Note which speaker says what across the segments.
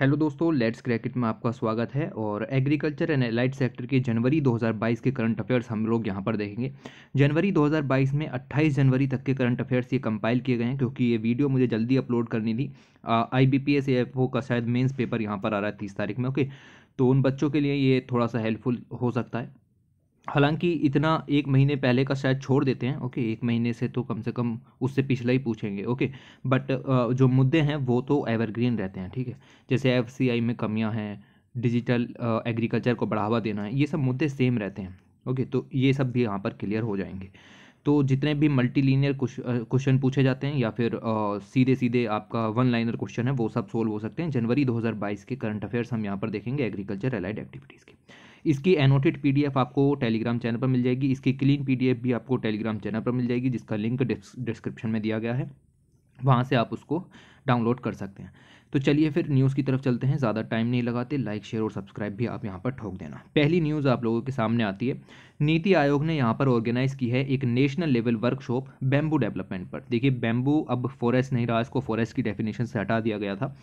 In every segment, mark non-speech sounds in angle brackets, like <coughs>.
Speaker 1: Hello दोस्तों let's क्रैकेट में आपका स्वागत है और एग्रीकल्चर एंड एलाइड सेक्टर के जनवरी 2022 के करंट अफेयर्स हम लोग यहां पर देखेंगे जनवरी 2022 में 28 जनवरी तक के करंट अफेयर्स ये कंपाइल किए गए हैं क्योंकि ये वीडियो मुझे जल्दी अपलोड करनी थी आई बी पी एस का शायद मेन्स पेपर यहाँ पर आ रहा है तीस तारीख में ओके तो उन बच्चों के लिए ये थोड़ा सा हेल्पफुल हो सकता है हालांकि इतना एक महीने पहले का शायद छोड़ देते हैं ओके एक महीने से तो कम से कम उससे पिछला ही पूछेंगे ओके बट जो मुद्दे हैं वो तो एवरग्रीन रहते हैं ठीक है जैसे एफ में कमियाँ हैं डिजिटल एग्रीकल्चर को बढ़ावा देना है ये सब मुद्दे सेम रहते हैं ओके तो ये सब भी यहाँ पर क्लियर हो जाएंगे तो जितने भी मल्टीलिनियर क्वेश्चन पूछे जाते हैं या फिर आ, सीधे सीधे आपका वन लाइनर क्वेश्चन है वो सब सोल्व हो सकते हैं जनवरी 2022 के करंट अफेयर्स हम यहाँ पर देखेंगे एग्रीकल्चर एलाइड एक्टिविटीज़ के इसकी एनोटेड पीडीएफ आपको टेलीग्राम चैनल पर मिल जाएगी इसकी क्लीन पीडीएफ भी आपको टेलीग्राम चैनल पर मिल जाएगी जिसका लिंक डिस्क्रिप्शन में दिया गया है वहाँ से आप उसको डाउनलोड कर सकते हैं तो चलिए फिर न्यूज़ की तरफ चलते हैं ज़्यादा टाइम नहीं लगाते लाइक शेयर और सब्सक्राइब भी आप यहाँ पर ठोक देना पहली न्यूज़ आप लोगों के सामने आती है नीति आयोग ने यहाँ पर ऑर्गेनाइज़ की है एक national level workshop bamboo development पर देखिए बैम्बू अब फॉरेस्ट नहीं रहा इसको फॉरेस्ट की डेफिनेशन से हटा दिया गया था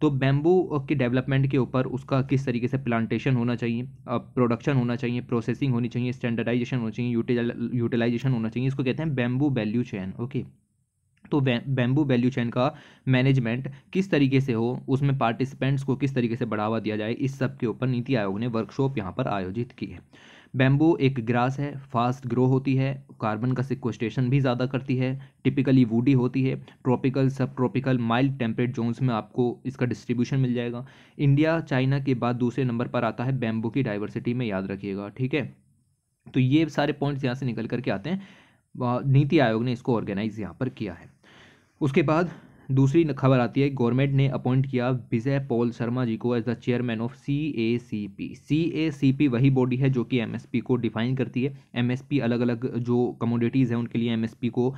Speaker 1: तो बैम्बू के डेवलपमेंट के ऊपर उसका किस तरीके से प्लांटेशन होना चाहिए प्रोडक्शन होना चाहिए प्रोसेसिंग होनी चाहिए स्टैंडर्डाइजेशन होना चाहिए यूटिलाइजेशन होना चाहिए इसको कहते हैं बैम्बू वैल्यू चैन ओके तो बैम्बू वैल्यू चैन का मैनेजमेंट किस तरीके से हो उसमें पार्टिसिपेंट्स को किस तरीके से बढ़ावा दिया जाए इस सब के ऊपर नीति आयोग ने वर्कशॉप यहाँ पर आयोजित की है बैम्बू एक ग्रास है फास्ट ग्रो होती है कार्बन का सिक्वेस्टेशन भी ज़्यादा करती है टिपिकली वूडी होती है ट्रॉपिकल सब ट्रॉपिकल माइल्ड टेम्परेट जोन्स में आपको इसका डिस्ट्रीब्यूशन मिल जाएगा इंडिया चाइना के बाद दूसरे नंबर पर आता है बैम्बू की डाइवर्सिटी में याद रखिएगा ठीक है तो ये सारे पॉइंट्स यहाँ से निकल करके आते हैं नीति आयोग ने इसको ऑर्गेनाइज यहाँ पर किया है उसके बाद दूसरी खबर आती है गवर्नमेंट ने अपॉइंट किया विजय पॉल शर्मा जी को as the chairman of C A C P C A C P वही बॉडी है जो कि एम एस पी को डिफाइन करती है एम एस पी अलग अलग जो कमोडिटीज़ हैं उनके लिए एम एस पी को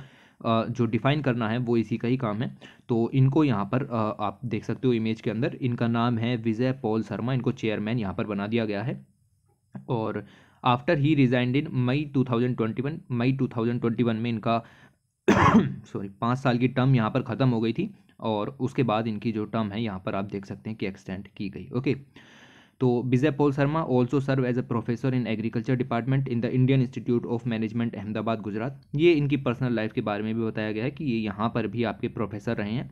Speaker 1: जो डिफाइन करना है वो इसी का ही काम है तो इनको यहाँ पर आप देख सकते हो इमेज के अंदर इनका नाम है विजय पॉल शर्मा इनको चेयरमैन यहाँ पर बना दिया गया है और आफ्टर ही रिजाइंड इन मई 2021 मई 2021 में इनका सॉरी <coughs> पाँच साल की टर्म यहाँ पर ख़त्म हो गई थी और उसके बाद इनकी जो टर्म है यहाँ पर आप देख सकते हैं कि एक्सटेंड की गई ओके तो Vijay Paul Sharma also serve as a professor in agriculture department in the Indian institute of management Ahmedabad Gujarat ये इनकी पर्सनल लाइफ के बारे में भी बताया गया है कि ये यहाँ पर भी आपके प्रोफेसर रहे हैं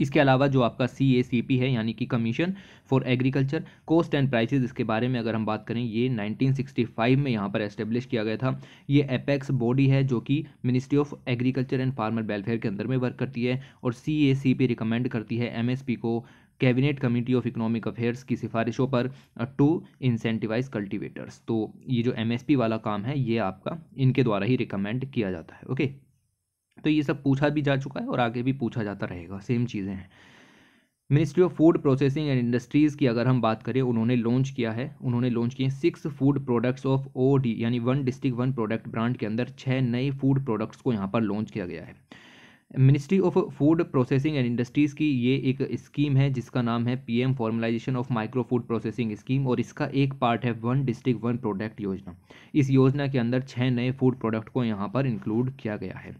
Speaker 1: इसके अलावा जो आपका सी ए सी पी है यानी कि commission for agriculture cost and prices इसके बारे में अगर हम बात करें ये 1965 में यहाँ पर एस्टेब्लिश किया गया था ये एपेक्स बॉडी है जो कि ministry of agriculture and farmer welfare के अंदर में वर्क करती है और सी ए सी पी रिकमेंड करती है एम एस पी को cabinet committee of economic affairs की सिफारिशों पर टू इंसेंटिवाइज कल्टिवेटर्स तो ये जो एम एस पी वाला काम है ये आपका इनके द्वारा ही रिकमेंड किया जाता है ओके तो ये सब पूछा भी जा चुका है और आगे भी पूछा जाता रहेगा सेम चीज़ें हैं ministry of food processing and industries की अगर हम बात करें उन्होंने लॉन्च किया है उन्होंने लॉन्च किए six food products of O D यानी one district one product brand के अंदर छः नए फूड प्रोडक्ट्स को यहाँ पर लॉन्च किया गया है ministry of food processing and industries की ये एक स्कीम है जिसका नाम है P M formalisation of micro food processing scheme और इसका एक पार्ट है वन डिस्ट्रिक्ट वन प्रोडक्ट योजना इस योजना के अंदर छः नए फूड प्रोडक्ट को यहाँ पर इंक्लूड किया गया है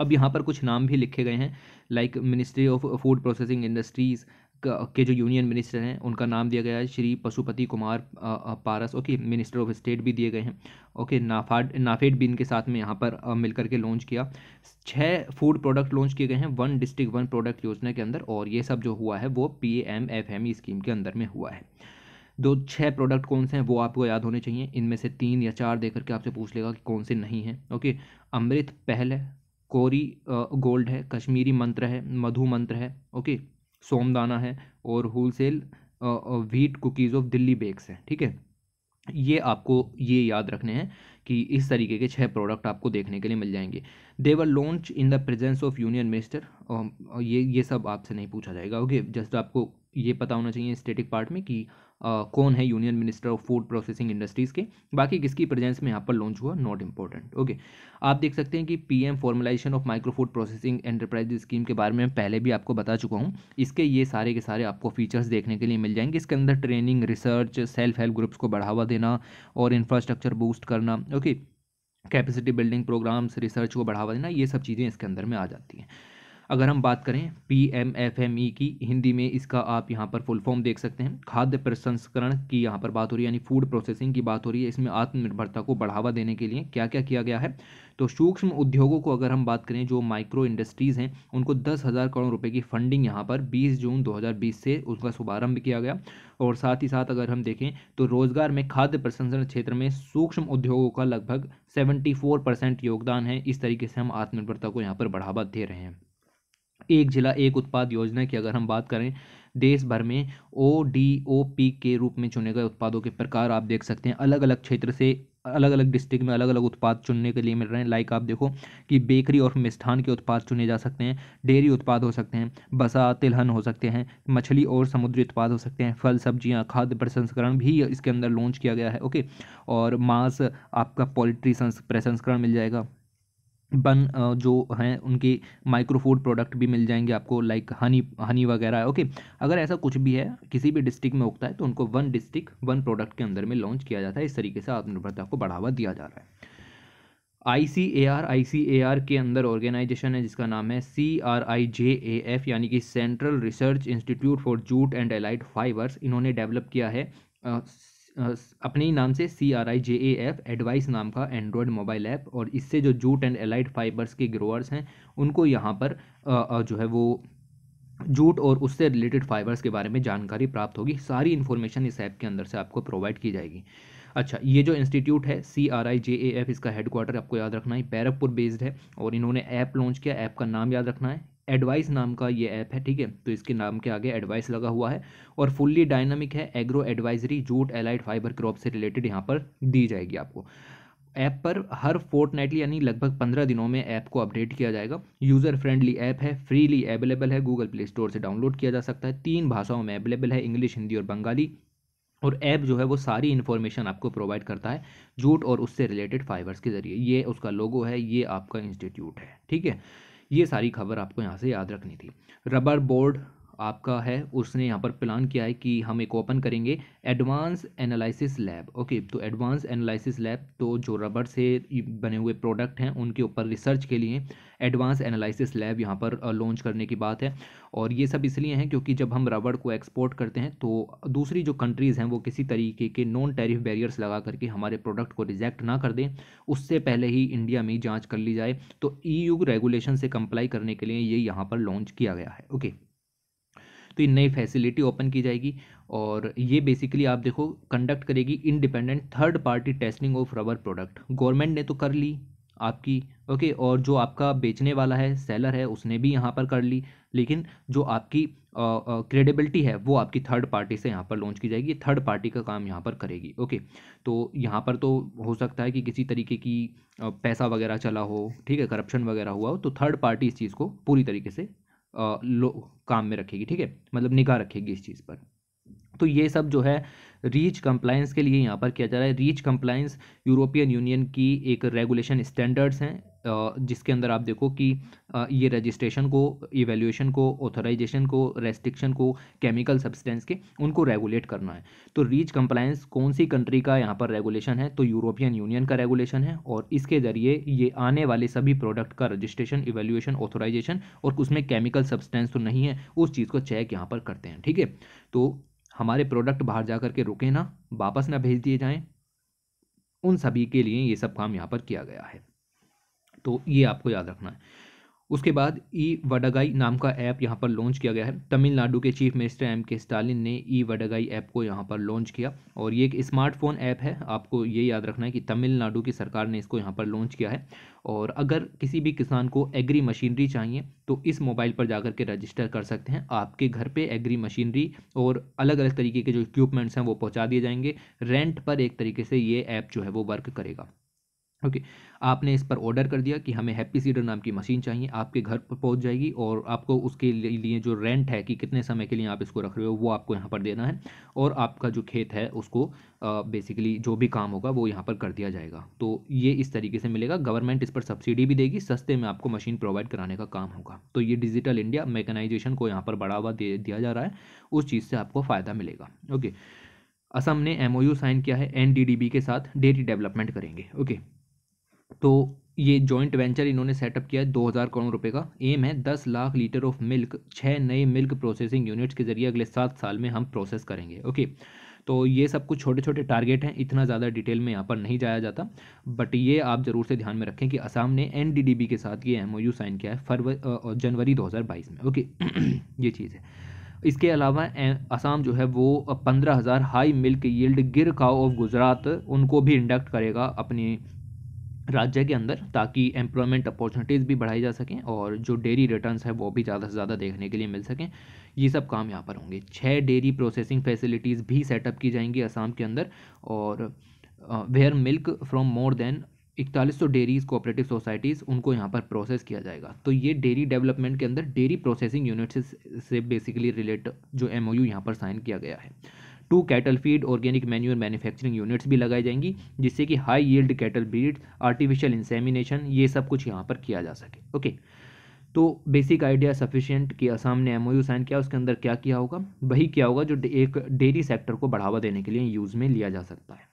Speaker 1: अब यहाँ पर कुछ नाम भी लिखे गए हैं like ministry of food processing industries के जो यूनियन मिनिस्टर हैं उनका नाम दिया गया है Shri Pashupati Kumar Paras okay minister of state भी दिए गए हैं ओके नाफाड नाफेड भी इनके साथ में यहाँ पर मिलकर के लॉन्च किया छः फूड प्रोडक्ट लॉन्च किए गए हैं वन डिस्ट्रिक्ट वन प्रोडक्ट योजना के अंदर और ये सब जो हुआ है वो P M F M E scheme के अंदर में हुआ है दो छः प्रोडक्ट कौन से हैं वो आपको याद होने चाहिए इनमें से तीन या चार देकर के आपसे पूछ लेगा कि कौन से नहीं हैं ओके अमृत पहल है कोरी गोल्ड है कश्मीरी मंत्र है मधु मंत्र है ओके सोमदाना है और wholesale wheat cookies of Delhi bakes है ठीक है ये आपको ये याद रखने हैं कि इस तरीके के छह प्रोडक्ट आपको देखने के लिए मिल जाएंगे they were launch in the presence of union minister ये ये सब आपसे नहीं पूछा जाएगा ओके जस्ट आपको ये पता होना चाहिए स्टेटिक पार्ट में कि कौन है union minister of food processing industries के बाकी किसकी प्रेजेंस में यहाँ पर लॉन्च हुआ नॉट इम्पॉर्टेंट ओके आप देख सकते हैं कि PM formalisation of micro food processing enterprise scheme के बारे में पहले भी आपको बता चुका हूँ इसके ये सारे के सारे आपको फीचर्स देखने के लिए मिल जाएंगे इसके अंदर training research self help groups को बढ़ावा देना और इंफ्रास्ट्रक्चर बूस्ट करना okay capacity building programs research को बढ़ावा देना ये सब चीज़ें इसके अंदर में आ जाती हैं अगर हम बात करें P M F M E की हिंदी में इसका आप यहाँ पर फुल फॉर्म देख सकते हैं खाद्य प्रसंस्करण की यहाँ पर बात हो रही है यानी फूड प्रोसेसिंग की बात हो रही है इसमें आत्मनिर्भरता को बढ़ावा देने के लिए क्या क्या किया गया है तो सूक्ष्म उद्योगों को अगर हम बात करें जो माइक्रो इंडस्ट्रीज़ हैं उनको दस हज़ार करोड़ रुपये की फंडिंग यहाँ पर बीस जून दो हज़ार बीस से उसका शुभारंभ किया गया और साथ ही साथ अगर हम देखें तो रोजगार में खाद्य प्रसंस्करण क्षेत्र में सूक्ष्म उद्योगों का लगभग सेवेंटी फोर परसेंट योगदान है इस तरीके से हम आत्मनिर्भरता को यहाँ पर बढ़ावा दे रहे हैं एक जिला एक उत्पाद योजना की अगर हम बात करें देश भर में ओ डी ओ पी के रूप में चुने गए उत्पादों के प्रकार आप देख सकते हैं अलग अलग क्षेत्र से अलग अलग डिस्ट्रिक्ट में अलग अलग उत्पाद चुनने के लिए मिल रहे हैं लाइक आप देखो कि बेकरी और मिष्ठान के उत्पाद चुने जा सकते हैं डेयरी उत्पाद हो सकते हैं बसा तिलहन हो सकते हैं मछली और समुद्री उत्पाद हो सकते हैं फल सब्जियां खाद्य प्रसंस्करण भी इसके अंदर लॉन्च किया गया है ओके और मांस आपका पोल्ट्री प्रसंस्करण मिल जाएगा बन जो हैं उनके माइक्रोफूड प्रोडक्ट भी मिल जाएंगे आपको लाइक हनी हनी वगैरह ओके अगर ऐसा कुछ भी है किसी भी डिस्ट्रिक्ट में उगता है तो उनको वन डिस्ट्रिक्ट वन प्रोडक्ट के अंदर में लॉन्च किया जाता है इस तरीके से आत्मनिर्भरता को बढ़ावा दिया जा रहा है आई सी A R I C A R के अंदर ऑर्गेनाइजेशन है जिसका नाम है C R I J A F यानी कि central research institute for jute and allied fibres इन्होंने डेवलप किया है अपने ही नाम से C R I J A F advice नाम का एंड्रॉयड मोबाइल ऐप और इससे जो जूट एंड एलाइड फाइबर्स के ग्रोअर्स हैं उनको यहाँ पर जो है वो जूट और उससे रिलेटेड फाइबर्स के बारे में जानकारी प्राप्त होगी सारी इन्फॉर्मेशन इस ऐप के अंदर से आपको प्रोवाइड की जाएगी अच्छा ये जो इंस्टीट्यूट है C R I J A F इसका हेडक्वार्टर आपको याद रखना है बैरकपुर बेस्ड है और इन्होंने ऐप लॉन्च किया ऐप का नाम याद रखना है एडवाइस नाम का ये ऐप है ठीक है तो इसके नाम के आगे एडवाइस लगा हुआ है और फुल्ली डायनामिक है agro advisory jute allied fibre crop से रिलेटेड यहाँ पर दी जाएगी आपको ऐप पर हर फोर्टनाइटली यानी लगभग पंद्रह दिनों में ऐप को अपडेट किया जाएगा यूज़र फ्रेंडली ऐप है फ्रीली अवेलेबल है गूगल प्ले स्टोर से डाउनलोड किया जा सकता है तीन भाषाओं में अवेलेबल है इंग्लिश हिंदी और बंगाली और ऐप जो है वो सारी इन्फॉर्मेशन आपको प्रोवाइड करता है जूट और उससे रिलेटेड फाइबर्स के ज़रिए ये उसका लोगो है ये आपका इंस्टीट्यूट है ठीक है ये सारी खबर आपको यहाँ से याद रखनी थी रबर बोर्ड आपका है उसने यहाँ पर प्लान किया है कि हम एक ओपन करेंगे एडवांस एनालिसिस लैब ओके तो एडवांस एनालिसिस लैब तो जो रबर से बने हुए प्रोडक्ट हैं उनके ऊपर रिसर्च के लिए एडवांस एनालिसिस लैब यहाँ पर लॉन्च करने की बात है और ये सब इसलिए हैं क्योंकि जब हम रबड़ को एक्सपोर्ट करते हैं तो दूसरी जो कंट्रीज़ हैं वो किसी तरीके के नॉन टैरिफ बैरियर्स लगा करके हमारे प्रोडक्ट को रिजेक्ट ना कर दें उससे पहले ही इंडिया में जाँच कर ली जाए तो ई रेगुलेशन से कंप्लाई करने के लिए ये यहाँ पर लॉन्च किया गया है ओके तो ये नई फैसिलिटी ओपन की जाएगी और ये बेसिकली आप देखो कंडक्ट करेगी independent third party testing of rubber product government ने तो कर ली आपकी ओके और जो आपका बेचने वाला है सेलर है उसने भी यहाँ पर कर ली लेकिन जो आपकी क्रेडिबिलिटी है वो आपकी थर्ड पार्टी से यहाँ पर लॉन्च की जाएगी थर्ड पार्टी का काम यहाँ पर करेगी ओके तो यहाँ पर तो हो सकता है कि किसी तरीके की पैसा वगैरह चला हो ठीक है करप्शन वगैरह हुआ हो तो थर्ड पार्टी इस चीज़ को पूरी तरीके से लो काम में रखेगी ठीक है मतलब निगाह रखेगी इस चीज़ पर तो ये सब जो है रीच कंप्लायंस के लिए यहाँ पर किया जा रहा है रीच कंप्लायंस यूरोपियन यूनियन की एक रेगुलेशन स्टैंडर्ड्स हैं जिसके अंदर आप देखो कि ये रजिस्ट्रेशन को इवेल्यूएशन को ऑथोराइजेशन को रेस्ट्रिक्शन को केमिकल सब्सटेंस के उनको रेगुलेट करना है तो रीच कंप्लायंस कौन सी कंट्री का यहाँ पर रेगुलेशन है तो यूरोपियन यूनियन का रेगुलेशन है और इसके ज़रिए ये आने वाले सभी प्रोडक्ट का रजिस्ट्रेशन इवेल्यूशन ऑथोराइजेशन और उसमें केमिकल सब्सटेंस तो नहीं है उस चीज़ को चेक यहाँ पर करते हैं ठीक है तो हमारे प्रोडक्ट बाहर जा के रुके ना वापस ना भेज दिए जाएँ उन सभी के लिए ये सब काम यहाँ पर किया गया है तो ये आपको याद रखना है उसके बाद ई e वडगाई नाम का ऐप यहाँ पर लॉन्च किया गया है तमिलनाडु के chief minister M K Stalin ने ई e वडगाई ऐप को यहाँ पर लॉन्च किया और ये एक स्मार्टफोन ऐप है आपको ये याद रखना है कि तमिलनाडु की सरकार ने इसको यहाँ पर लॉन्च किया है और अगर किसी भी किसान को एग्री मशीनरी चाहिए तो इस मोबाइल पर जाकर के रजिस्टर कर सकते हैं आपके घर पे एग्री मशीनरी और अलग अलग तरीके के जो इक्विपमेंट्स हैं वो पहुँचा दिए जाएंगे रेंट पर एक तरीके से ये ऐप जो है वो वर्क करेगा ओके okay. आपने इस पर ऑर्डर कर दिया कि हमें हैप्पी सीडर नाम की मशीन चाहिए आपके घर पर पहुंच जाएगी और आपको उसके लिए जो रेंट है कि कितने समय के लिए आप इसको रख रहे हो वो आपको यहाँ पर देना है और आपका जो खेत है उसको बेसिकली जो भी काम होगा वो यहाँ पर कर दिया जाएगा तो ये इस तरीके से मिलेगा गवर्नमेंट इस पर सब्सिडी भी देगी सस्ते में आपको मशीन प्रोवाइड कराने का काम होगा तो ये डिजिटल इंडिया मैकेनाइजेशन को यहाँ पर बढ़ावा दे दिया जा रहा है उस चीज़ से आपको फ़ायदा मिलेगा ओके असम ने एम साइन किया है एन के साथ डेयरी डेवलपमेंट करेंगे ओके तो ये जॉइंट वेंचर इन्होंने सेटअप किया है दो हज़ार करोड़ रुपए का एम है दस लाख लीटर ऑफ मिल्क छः नए मिल्क प्रोसेसिंग यूनिट्स के जरिए अगले सात साल में हम प्रोसेस करेंगे ओके तो ये सब कुछ छोटे छोटे टारगेट हैं इतना ज़्यादा डिटेल में यहाँ पर नहीं जाया जाता बट ये आप ज़रूर से ध्यान में रखें कि असम ने एन के साथ ये एम साइन किया है फरवरी जनवरी दो में ओके <clears throat> ये चीज़ है इसके अलावा असम जो है वो पंद्रह हज़ार हाई मिल्क यील्ड गिर काओ ऑफ गुजरात उनको भी इंडक्ट करेगा अपनी राज्य के अंदर ताकि एम्प्लॉयमेंट अपॉर्चुनिटीज़ भी बढ़ाई जा सकें और जो डेयरी रिटर्न्स है वो भी ज़्यादा से ज़्यादा देखने के लिए मिल सकें ये सब काम यहाँ पर होंगे छः डेयरी प्रोसेसिंग फैसिलिटीज़ भी सेटअप की जाएंगी असम के अंदर और where milk from more than इकतालीस सौ डेयरीज कोऑपरेटिव सोसाइटीज़ उनको यहाँ पर प्रोसेस किया जाएगा तो ये डेयरी डेवलपमेंट के अंदर डेयरी प्रोसेसिंग यूनिट्स से, से बेसिकली रिलेट जो एम ओ यू यहाँ पर साइन किया गया है to cattle feed organic manure manufacturing units भी लगाई जाएंगी जिससे कि high yield cattle breed artificial insemination ये सब कुछ यहाँ पर किया जा सके ओके तो बेसिक आइडिया सफिशिएंट कि असम ने एम साइन किया उसके अंदर क्या किया होगा वही किया होगा जो एक डेयरी सेक्टर को बढ़ावा देने के लिए यूज़ में लिया जा सकता है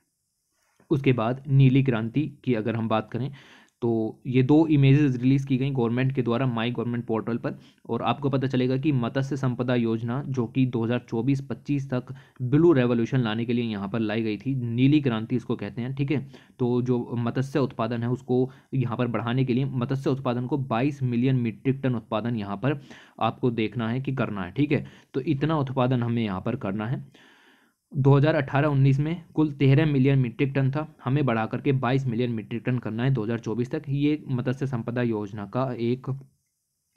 Speaker 1: उसके बाद नीली क्रांति की अगर हम बात करें तो ये दो इमेजेस रिलीज़ की गई गवर्नमेंट के द्वारा माई गवर्नमेंट पोर्टल पर और आपको पता चलेगा कि मत्स्य संपदा योजना जो कि 2024-25 तक ब्लू रेवोल्यूशन लाने के लिए यहाँ पर लाई गई थी नीली क्रांति इसको कहते हैं ठीक है तो जो मत्स्य उत्पादन है उसको यहाँ पर बढ़ाने के लिए मत्स्य उत्पादन को बाईस मिलियन मीट्रिक टन उत्पादन यहाँ पर आपको देखना है कि करना है ठीक है तो इतना उत्पादन हमें यहाँ पर करना है 2018-19 में कुल 13 मिलियन मीट्रिक टन था हमें बढ़ा करके 22 मिलियन मीट्रिक टन करना है 2024 तक ये मत्स्य संपदा योजना का एक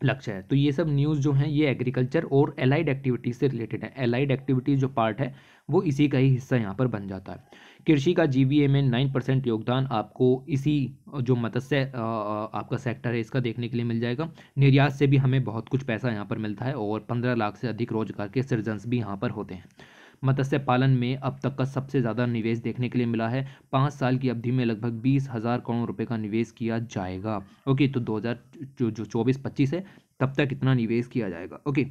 Speaker 1: लक्ष्य है तो ये सब न्यूज़ जो हैं ये एग्रीकल्चर और एलाइड एक्टिविटीज से रिलेटेड है एलाइड एक्टिविटीज जो पार्ट है वो इसी का ही हिस्सा यहाँ पर बन जाता है कृषि का जी में नाइन परसेंट योगदान आपको इसी जो मत्स्य आपका सेक्टर है इसका देखने के लिए मिल जाएगा निर्यात से भी हमें बहुत कुछ पैसा यहाँ पर मिलता है और पंद्रह लाख से अधिक रोजगार के सृजन्स भी यहाँ पर होते हैं मत्स्य पालन में अब तक का सबसे ज़्यादा निवेश देखने के लिए मिला है पाँच साल की अवधि में लगभग बीस हज़ार करोड़ रुपये का निवेश किया जाएगा ओके तो दो हज़ार जो जो चौबीस पच्चीस है तब तक इतना निवेश किया जाएगा ओके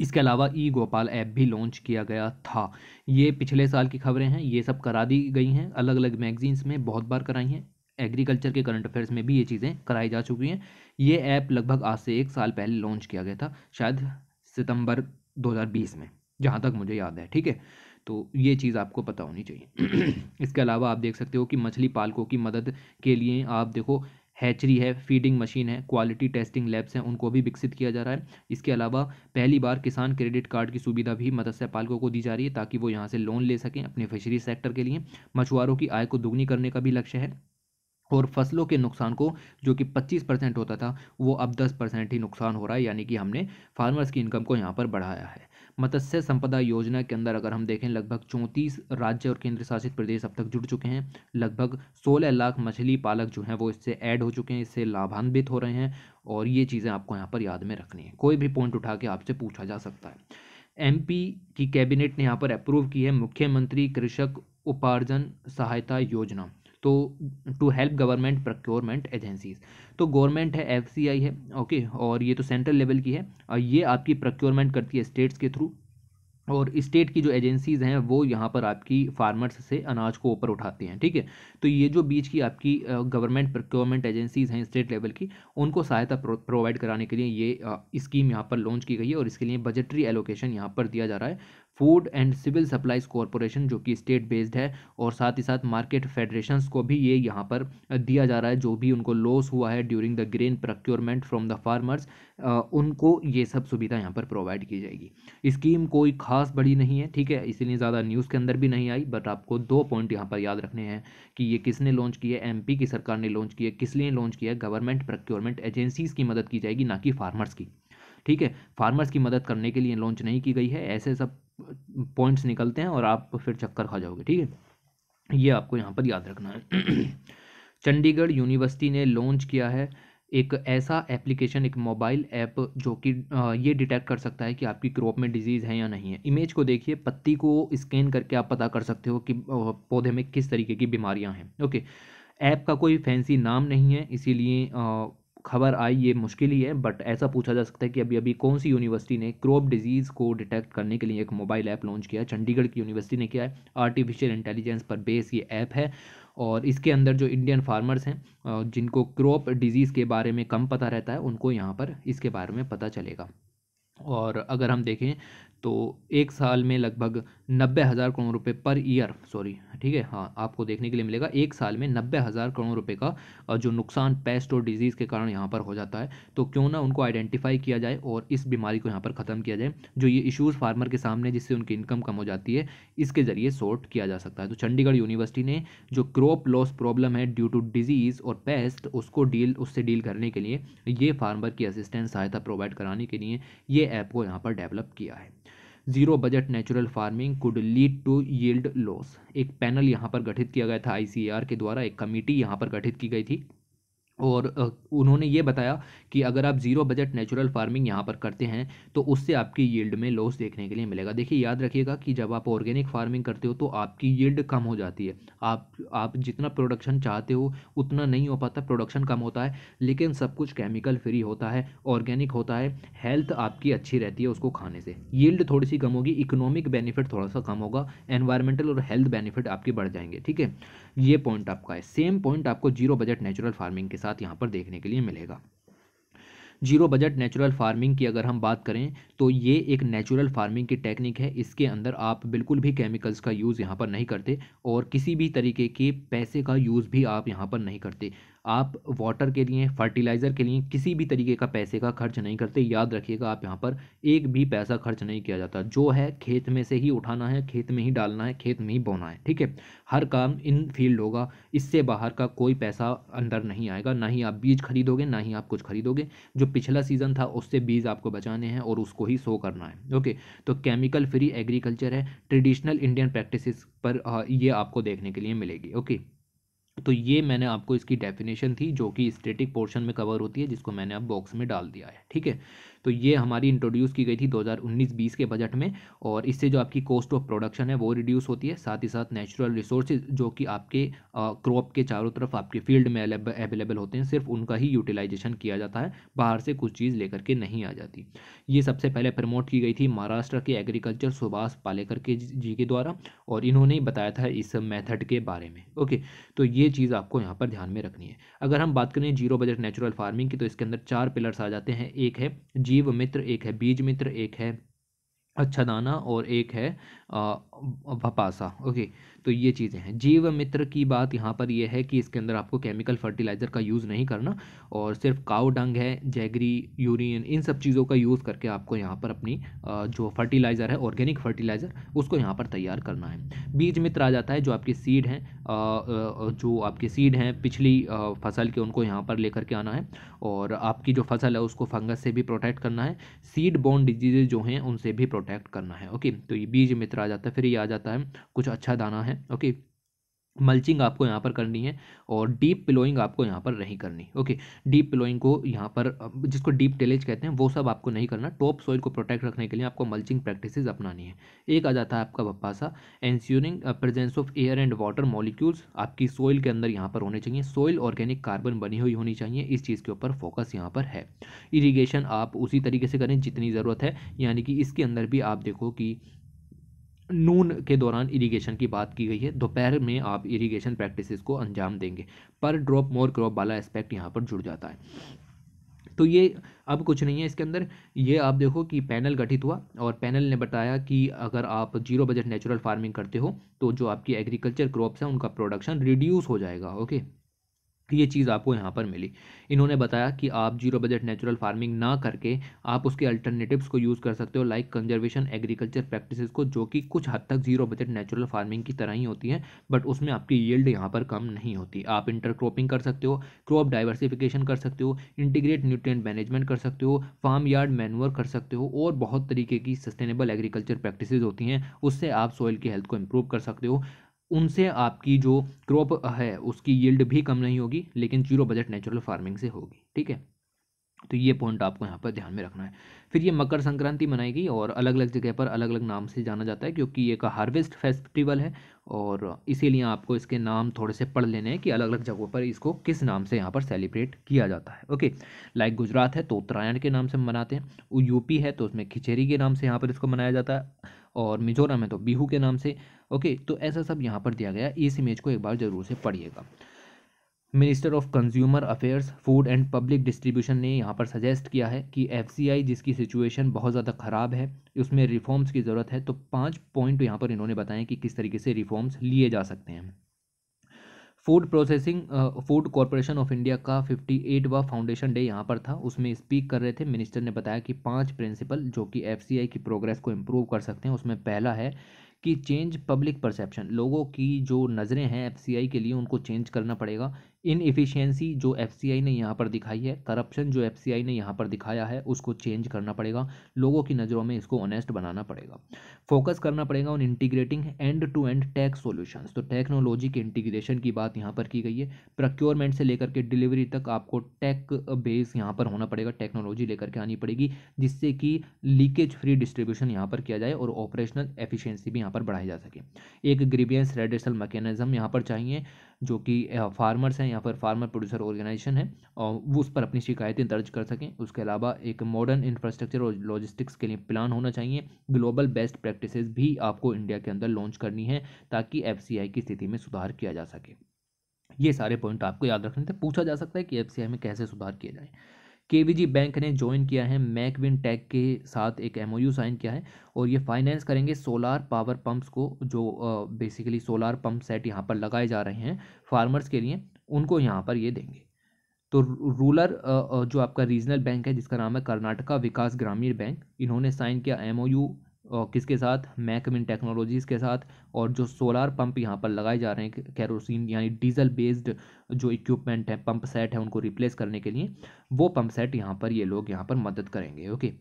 Speaker 1: इसके अलावा ई गोपाल ऐप भी लॉन्च किया गया था ये पिछले साल की खबरें हैं ये सब करा दी गई हैं अलग अलग मैगजीन्स में बहुत बार कराई हैं एग्रीकल्चर के करंट अफेयर्स में भी ये चीज़ें कराई जा चुकी हैं ये ऐप लगभग आज से एक साल पहले लॉन्च किया गया था शायद सितंबर 2020 में जहाँ तक मुझे याद है ठीक है तो ये चीज़ आपको पता होनी चाहिए <clears throat> इसके अलावा आप देख सकते हो कि मछली पालकों की मदद के लिए आप देखो हैचरी है फीडिंग मशीन है क्वालिटी टेस्टिंग लैब्स हैं उनको भी विकसित किया जा रहा है इसके अलावा पहली बार किसान क्रेडिट कार्ड की सुविधा भी मत्स्य पालकों को दी जा रही है ताकि वो यहाँ से लोन ले सकें अपने फिशरी सेक्टर के लिए मछुआरों की आय को दुगनी करने का भी लक्ष्य है और फसलों के नुकसान को जो कि 25 परसेंट होता था वो अब 10 परसेंट ही नुकसान हो रहा है यानी कि हमने फार्मर्स की इनकम को यहाँ पर बढ़ाया है मत्स्य संपदा योजना के अंदर अगर हम देखें लगभग चौंतीस राज्य और केंद्र शासित प्रदेश अब तक जुड़ चुके हैं लगभग सोलह लाख मछली पालक जो हैं वो इससे ऐड हो चुके हैं इससे लाभान्वित हो रहे हैं और ये चीज़ें आपको यहाँ पर याद में रखनी है कोई भी पॉइंट उठा के आपसे पूछा जा सकता है एमपी की कैबिनेट ने यहाँ पर अप्रूव की है मुख्यमंत्री कृषक उपार्जन सहायता योजना तो to help government procurement agencies तो गवर्नमेंट है एफ है ओके और ये तो सेंट्रल लेवल की है और ये आपकी प्रोक्योरमेंट करती है स्टेट्स के थ्रू और स्टेट की जो एजेंसीज़ हैं वो यहाँ पर आपकी फार्मर्स से अनाज को ऊपर उठाते हैं ठीक है तो ये जो बीच की आपकी गवर्नमेंट प्रोक्योरमेंट एजेंसीज़ हैं स्टेट लेवल की उनको सहायता प्रोवाइड कराने के लिए ये स्कीम यहाँ पर लॉन्च की गई है और इसके लिए बजटरी एलोकेशन यहाँ पर दिया जा रहा है food and civil supplies corporation जो कि स्टेट बेस्ड है और साथ ही साथ मार्केट फेडरेशन को भी ये यहाँ पर दिया जा रहा है जो भी उनको लॉस हुआ है during the grain procurement from the farmers उनको ये सब सुविधा यहाँ पर प्रोवाइड की जाएगी स्कीम कोई खास बड़ी नहीं है ठीक है इसीलिए ज़्यादा न्यूज़ के अंदर भी नहीं आई बट आपको दो पॉइंट यहाँ पर याद रखने हैं कि ये किसने लॉन्च की है पी की सरकार ने लॉन्च किया है किस लिए लॉन्च किया है गवर्नमेंट प्रोक्योरमेंट एजेंसीज़ की मदद की जाएगी ना कि फार्मर्स की ठीक है फार्मर्स की मदद करने के लिए लॉन्च नहीं की गई है ऐसे सब पॉइंट्स निकलते हैं और आप फिर चक्कर खा जाओगे ठीक है ये आपको यहाँ पर याद रखना है <clears throat> चंडीगढ़ यूनिवर्सिटी ने लॉन्च किया है एक ऐसा एप्लीकेशन एक मोबाइल ऐप जो कि ये डिटेक्ट कर सकता है कि आपकी क्रॉप में डिजीज़ है या नहीं है इमेज को देखिए पत्ती को स्कैन करके आप पता कर सकते हो कि पौधे में किस तरीके की बीमारियां हैं ओके ऐप का कोई फैंसी नाम नहीं है इसीलिए खबर आई ये मुश्किल ही है बट ऐसा पूछा जा सकता है कि अभी अभी कौन सी यूनिवर्सिटी ने क्रॉप डिजीज़ को डिटेक्ट करने के लिए एक मोबाइल ऐप लॉन्च किया चंडीगढ़ की यूनिवर्सिटी ने किया है आर्टिफिशियल इंटेलिजेंस पर बेस ये ऐप है और इसके अंदर जो इंडियन फार्मर्स हैं जिनको क्रॉप डिजीज़ के बारे में कम पता रहता है उनको यहाँ पर इसके बारे में पता चलेगा और अगर हम देखें तो एक साल में लगभग नब्बे हज़ार करोड़ रुपए पर ईयर सॉरी ठीक है हाँ आपको देखने के लिए मिलेगा एक साल में नब्बे हज़ार करोड़ रुपए का जो नुकसान पेस्ट और डिजीज़ के कारण यहाँ पर हो जाता है तो क्यों ना उनको आइडेंटिफाई किया जाए और इस बीमारी को यहाँ पर ख़त्म किया जाए जो ये इशूज़ फार्मर के सामने जिससे उनकी इनकम कम हो जाती है इसके ज़रिए सॉर्ट किया जा सकता है तो चंडीगढ़ यूनिवर्सिटी ने जो क्रॉप लॉस प्रॉब्लम है ड्यू टू डिजीज़ और पेस्ट उसको डील उससे डील करने के लिए ये फार्मर की असिस्टेंस सहायता प्रोवाइड कराने के लिए ये ऐप को यहाँ पर डेवलप किया है zero budget natural farming could lead to yield loss एक पैनल यहाँ पर गठित किया गया था आईसीएआर के द्वारा एक कमेटी यहाँ पर गठित की गई थी और उन्होंने ये बताया कि अगर आप ज़ीरो बजट नेचुरल फार्मिंग यहाँ पर करते हैं तो उससे आपकी यील्ड में लॉस देखने के लिए मिलेगा देखिए याद रखिएगा कि जब आप ऑर्गेनिक फार्मिंग करते हो तो आपकी यील्ड कम हो जाती है आप आप जितना प्रोडक्शन चाहते हो उतना नहीं हो पाता प्रोडक्शन कम होता है लेकिन सब कुछ केमिकल फ्री होता है ऑर्गेनिक होता है हेल्थ आपकी अच्छी रहती है उसको खाने से यील्ड थोड़ी सी कम होगी इकोनॉमिक बेनिफिट थोड़ा सा कम होगा एनवायरमेंटल और हेल्थ बेनिफिट आपके बढ़ जाएंगे ठीक है ये पॉइंट आपका है सेम पॉइंट आपको जीरो बजट नेचुरल फार्मिंग के साथ साथ यहाँ पर देखने के लिए मिलेगा जीरो बजट नेचुरल फार्मिंग की अगर हम बात करें तो ये एक नेचुरल फार्मिंग की टेक्निक है इसके अंदर आप बिल्कुल भी केमिकल्स का यूज़ यहाँ पर नहीं करते और किसी भी तरीके के पैसे का यूज़ भी आप यहाँ पर नहीं करते आप वाटर के लिए फर्टिलाइज़र के लिए किसी भी तरीके का पैसे का खर्च नहीं करते याद रखिएगा आप यहाँ पर एक भी पैसा खर्च नहीं किया जाता जो है खेत में से ही उठाना है खेत में ही डालना है खेत में ही बोना है ठीक है हर काम इन फील्ड होगा इससे बाहर का कोई पैसा अंदर नहीं आएगा ना ही आप बीज खरीदोगे ना ही आप कुछ खरीदोगे जो पिछला सीज़न था उससे बीज आपको बचाने हैं और उसको ही सो करना है ओके तो केमिकल फ्री एग्रीकल्चर है ट्रेडिशनल इंडियन प्रैक्टिस पर ये आपको देखने के लिए मिलेगी ओके तो ये मैंने आपको इसकी डेफिनेशन थी जो कि स्टेटिक पोर्शन में कवर होती है जिसको मैंने अब बॉक्स में डाल दिया है ठीक है तो ये हमारी इंट्रोड्यूस की गई थी 2019-20 के बजट में और इससे जो आपकी कॉस्ट ऑफ प्रोडक्शन है वो रिड्यूस होती है साथ ही साथ नेचुरल रिसोर्सेज जो कि आपके क्रॉप के चारों तरफ आपके फील्ड में अवेलेबल होते हैं सिर्फ उनका ही यूटिलाइजेशन किया जाता है बाहर से कुछ चीज़ लेकर के नहीं आ जाती ये सबसे पहले प्रमोट की गई थी महाराष्ट्र के एग्रीकल्चर सुभाष पालेकर के जी के द्वारा और इन्होंने बताया था इस मैथड के बारे में ओके तो ये चीज़ आपको यहाँ पर ध्यान में रखनी है अगर हम बात करें जीरो बजट नेचुरल फार्मिंग की तो इसके अंदर चार पिलर्स आ जाते हैं एक है जीव मित्र एक है बीज मित्र एक है अच्छा दाना और एक है भपासा ओके तो ये चीज़ें हैं जीव मित्र की बात यहाँ पर यह है कि इसके अंदर आपको केमिकल फर्टिलाइज़र का यूज़ नहीं करना और सिर्फ काव डंग है जैगरी यूरिन इन सब चीज़ों का यूज़ करके आपको यहाँ पर अपनी जो फर्टिलाइज़र है ऑर्गेनिक फर्टिलाइज़र उसको यहाँ पर तैयार करना है बीज मित्र आ जाता है जो आपकी सीड हैं जो आपके सीड हैं पिछली फसल के उनको यहाँ पर लेकर के आना है और आपकी जो फसल है उसको फंगस से भी प्रोटेक्ट करना है सीड बोन डिजीज़े जो हैं उनसे भी प्रोटेक्ट करना है ओके तो ये बीज मित्र आ जाता है फिर ये आ जाता है कुछ अच्छा दाना है ओके मल्चिंग आपको यहाँ पर करनी है और डीप पिलोइंग आपको यहाँ पर नहीं करनी ओके डीप पिलोइंग को यहाँ पर जिसको डीप टेलेज कहते हैं वो सब आपको नहीं करना टॉप सॉइल को प्रोटेक्ट रखने के लिए आपको मल्चिंग प्रैक्टिसेस अपनानी है एक आ जाता है आपका बप्पासा ensuring presence of air and water molecules आपकी सॉइल के अंदर यहाँ पर होने चाहिए सॉइल ऑर्गेनिक कार्बन बनी हुई होनी चाहिए इस चीज़ के ऊपर फोकस यहाँ पर है इरीगेशन आप उसी तरीके से करें जितनी ज़रूरत है यानी कि इसके अंदर भी आप देखो कि नून के दौरान इरिगेशन की बात की गई है दोपहर में आप इरिगेशन प्रैक्टिसेस को अंजाम देंगे पर ड्रॉप मोर क्रॉप वाला एस्पेक्ट यहाँ पर जुड़ जाता है तो ये अब कुछ नहीं है इसके अंदर ये आप देखो कि पैनल गठित हुआ और पैनल ने बताया कि अगर आप जीरो बजट नेचुरल फार्मिंग करते हो तो जो आपकी एग्रीकल्चर क्रॉप्स हैं उनका प्रोडक्शन रिड्यूस हो जाएगा ओके तो ये चीज़ आपको यहाँ पर मिली इन्होंने बताया कि आप जीरो बजट नेचुरल फार्मिंग ना करके आप उसके अल्टरनेटिव्स को यूज़ कर सकते हो लाइक कंजर्वेशन एग्रीकल्चर प्रैक्टिसेस को जो कि कुछ हद तक जीरो बजट नेचुरल फार्मिंग की तरह ही होती है बट उसमें आपकी यील्ड यहाँ पर कम नहीं होती आप इंटरक्रॉपिंग कर सकते हो क्रॉप डाइवर्सिफिकेशन कर सकते हो इंटीग्रेट न्यूट्रिय मैनेजमेंट कर सकते हो फार्म यार्ड मैनुअर कर सकते हो और बहुत तरीके की सस्टेनेबल एग्रीकल्चर प्रैक्टिस होती हैं उससे आप सॉइल की हेल्थ को इम्प्रूव कर सकते हो उनसे आपकी जो क्रॉप है उसकी यील्ड भी कम नहीं होगी लेकिन जीरो बजट नेचुरल फार्मिंग से होगी ठीक है तो ये पॉइंट आपको यहाँ पर ध्यान में रखना है फिर ये मकर संक्रांति मनाई गई और अलग अलग जगह पर अलग अलग नाम से जाना जाता है क्योंकि ये का हार्वेस्ट फेस्टिवल है और इसीलिए आपको इसके नाम थोड़े से पढ़ लेने हैं कि अलग अलग जगहों पर इसको किस नाम से यहाँ पर सेलिब्रेट किया जाता है ओके लाइक गुजरात है तो उत्तरायण के नाम से मनाते हैं यूपी है तो उसमें खिचेरी के नाम से यहाँ पर इसको मनाया जाता है और मिजोरम है तो बिहू के नाम से ओके तो ऐसा सब यहाँ पर दिया गया इस इमेज को एक बार ज़रूर से पढ़िएगा minister of consumer affairs food and public distribution ने यहाँ पर सजेस्ट किया है कि एफ जिसकी सिचुएशन बहुत ज़्यादा ख़राब है उसमें रिफॉर्म्स की ज़रूरत है तो पाँच पॉइंट यहाँ पर इन्होंने बताएं कि किस तरीके से रिफॉर्म्स लिए जा सकते हैं food processing food corporation of India का फिफ्टी एटवा फाउंडेशन डे यहाँ पर था उसमें स्पीक कर रहे थे मिनिस्टर ने बताया कि पांच प्रिंसिपल जो कि एफ की प्रोग्रेस को इम्प्रूव कर सकते हैं उसमें पहला है कि चेंज पब्लिक परसेप्शन लोगों की जो नज़रें हैं एफ के लिए उनको चेंज करना पड़ेगा इनएफिशिएंसी जो एफ ने यहाँ पर दिखाई है करप्शन जो एफ ने यहाँ पर दिखाया है उसको चेंज करना पड़ेगा लोगों की नज़रों में इसको ऑनेस्ट बनाना पड़ेगा फोकस करना पड़ेगा on integrating end to end tech solution तो टेक्नोलॉजी के इंटीग्रेशन की बात यहाँ पर की गई है प्रक्योरमेंट से लेकर के डिलीवरी तक आपको टेक बेस यहाँ पर होना पड़ेगा टेक्नोलॉजी लेकर के आनी पड़ेगी जिससे कि लीकेज फ्री डिस्ट्रीब्यूशन यहाँ पर किया जाए और ऑपरेशनल एफिशियंसी भी यहाँ पर बढ़ाई जा सके एक ग्रीबियंस रेडिसल मैकेनिज्म यहाँ पर चाहिए जो कि फार्मर्स हैं यहाँ पर फार्मर प्रोड्यूसर ऑर्गेनाइजेशन है और वो उस पर अपनी शिकायतें दर्ज कर सकें उसके अलावा एक मॉडर्न इंफ्रास्ट्रक्चर और लॉजिस्टिक्स के लिए प्लान होना चाहिए ग्लोबल बेस्ट प्रैक्टिस भी आपको इंडिया के अंदर लॉन्च करनी है ताकि एफ की स्थिति में सुधार किया जा सके ये सारे पॉइंट आपको याद रखने थे पूछा जा सकता है कि एफ में कैसे सुधार किया जाए के बैंक ने ज्वाइन किया है मैकविन टेक के साथ एक एम साइन किया है और ये फाइनेंस करेंगे सोलार पावर पम्प्स को जो बेसिकली सोलार पम्प सेट यहाँ पर लगाए जा रहे हैं फार्मर्स के लिए उनको यहाँ पर ये देंगे तो रूरल जो आपका रीजनल बैंक है जिसका नाम है कर्नाटका विकास ग्रामीण बैंक इन्होंने साइन किया एमओयू और किसके साथ मैकमिन टेक्नोलॉजीज़ के साथ और जो सोलार पंप यहाँ पर लगाए जा रहे हैं कैरोसिन यानी डीजल बेस्ड जो इक्विपमेंट है पंप सेट है उनको रिप्लेस करने के लिए वो पंप सेट यहाँ पर ये लोग यहाँ पर मदद करेंगे ओके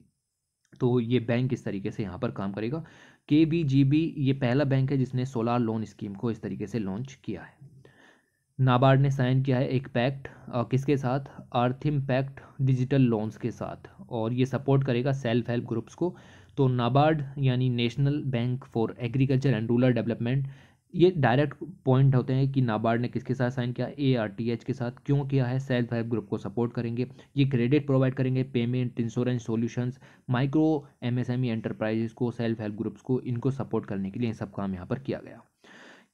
Speaker 1: तो ये बैंक इस तरीके से यहाँ पर काम करेगा के बी जी बी ये पहला बैंक है जिसने सोलार लोन स्कीम को इस तरीके से लॉन्च किया है नाबार्ड ने साइन किया है एक पैक्ट किसके साथ अर्थिम पैक्ट डिजिटल लोन्स के साथ और ये सपोर्ट करेगा सेल्फ हेल्प ग्रुप्स को तो नाबार्ड यानी national bank for agriculture and rural development ये डायरेक्ट पॉइंट होते हैं कि नाबार्ड ने किसके साथ साइन किया ए आर टी एच के साथ क्यों किया है सेल्फ हेल्प ग्रुप को सपोर्ट करेंगे ये क्रेडिट प्रोवाइड करेंगे payment insurance solutions micro M M S E enterprises को सेल्फ हेल्प ग्रुप्स को इनको सपोर्ट करने के लिए ये सब काम यहाँ पर किया गया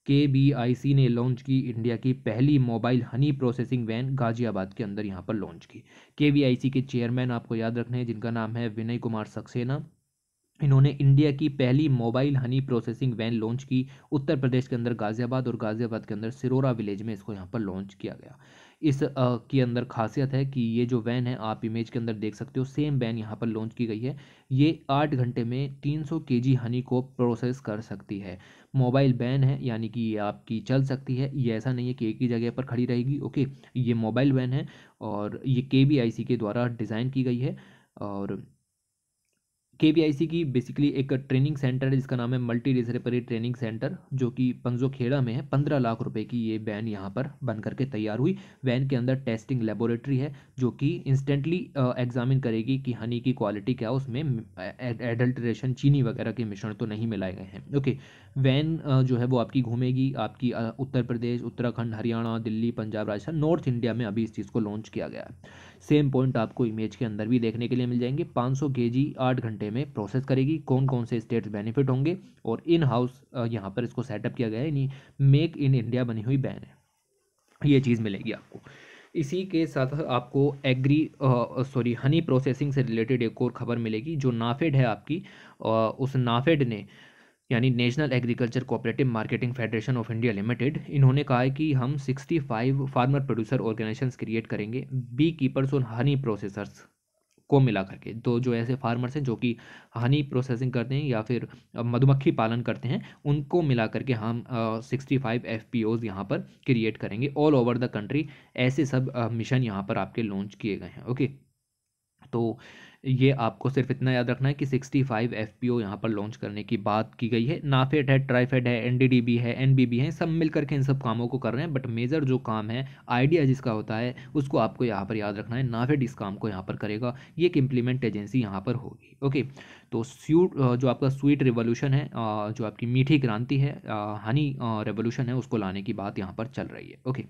Speaker 1: के बी आई सी ने लॉन्च की इंडिया की पहली mobile honey processing van Ghaziabad के अंदर यहाँ पर लॉन्च की के वी आई सी के चेयरमैन आपको याद रखने हैं जिनका नाम है विनय कुमार सक्सेना इन्होंने इंडिया की पहली mobile honey processing van launch की उत्तर प्रदेश के अंदर गाज़ियाबाद और गाज़ियाबाद के अंदर सिरोरा विलेज में इसको यहाँ पर लॉन्च किया गया इस के अंदर खासियत है कि ये जो वैन है आप इमेज के अंदर देख सकते हो सेम वैन यहाँ पर लॉन्च की गई है ये आठ घंटे में तीन सौ हनी को प्रोसेस कर सकती है मोबाइल वैन है यानी कि ये आपकी चल सकती है ये ऐसा नहीं है कि एक ही जगह पर खड़ी रहेगी ओके ये मोबाइल वैन है और ये के के द्वारा डिज़ाइन की गई है और के की बेसिकली एक ट्रेनिंग सेंटर है जिसका नाम है मल्टी डिसरेपरी ट्रेनिंग सेंटर जो कि पंजोखेड़ा में है पंद्रह लाख रुपए की ये वैन यहाँ पर बन करके तैयार हुई वैन के अंदर टेस्टिंग लेबोरेटरी है जो कि इंस्टेंटली एग्जामिन करेगी कि हनी की क्वालिटी क्या उसमें एडल्ट्रेशन चीनी वगैरह के मिश्रण तो नहीं मिलाए गए हैं ओके वैन जो है वो आपकी घूमेगी आपकी उत्तर प्रदेश उत्तराखंड हरियाणा दिल्ली पंजाब राजस्थान नॉर्थ इंडिया में अभी इस चीज़ को लॉन्च किया गया है सेम पॉइंट आपको इमेज के अंदर भी देखने के लिए मिल जाएंगे 500 सौ के जी आठ घंटे में प्रोसेस करेगी कौन कौन से स्टेट्स बेनिफिट होंगे और इन हाउस यहाँ पर इसको सेटअप किया गया है यानी मेक इन इंडिया बनी हुई बैन है ये चीज़ मिलेगी आपको इसी के साथ आपको एग्री सॉरी हनी प्रोसेसिंग से रिलेटेड एक और खबर मिलेगी जो नाफेड है आपकी आ, उस नाफेड ने यानी national agriculture cooperative marketing federation of India limited इन्होंने कहा है कि हम 65 फार्मर प्रोड्यूसर ऑर्गेनाइजेशन क्रिएट करेंगे बी कीपर्स और हनी प्रोसेसर्स को मिला करके तो जो ऐसे फार्मर्स हैं जो कि हनी प्रोसेसिंग करते हैं या फिर मधुमक्खी पालन करते हैं उनको मिला करके हम sixty five F P Os यहाँ पर क्रिएट करेंगे ऑल ओवर द कंट्री ऐसे सब मिशन यहाँ पर आपके लॉन्च किए गए हैं ओके तो ये आपको सिर्फ इतना याद रखना है कि 65 फाइव एफ पी ओ यहाँ पर लॉन्च करने की बात की गई है नाफेड है ट्राईफेड है एन डी डी बी है एन बी बी है सब मिलकर के इन सब कामों को कर रहे हैं बट मेजर जो काम है आइडिया जिसका होता है उसको आपको यहाँ पर याद रखना है नाफेड इस काम को यहाँ पर करेगा ये एक इम्प्लीमेंट एजेंसी यहाँ पर होगी ओके तो स्वीट जो आपका स्वीट रिवोल्यूशन है जो आपकी मीठी क्रांति है हनी रेवोल्यूशन है उसको लाने की बात यहाँ पर चल रही है ओके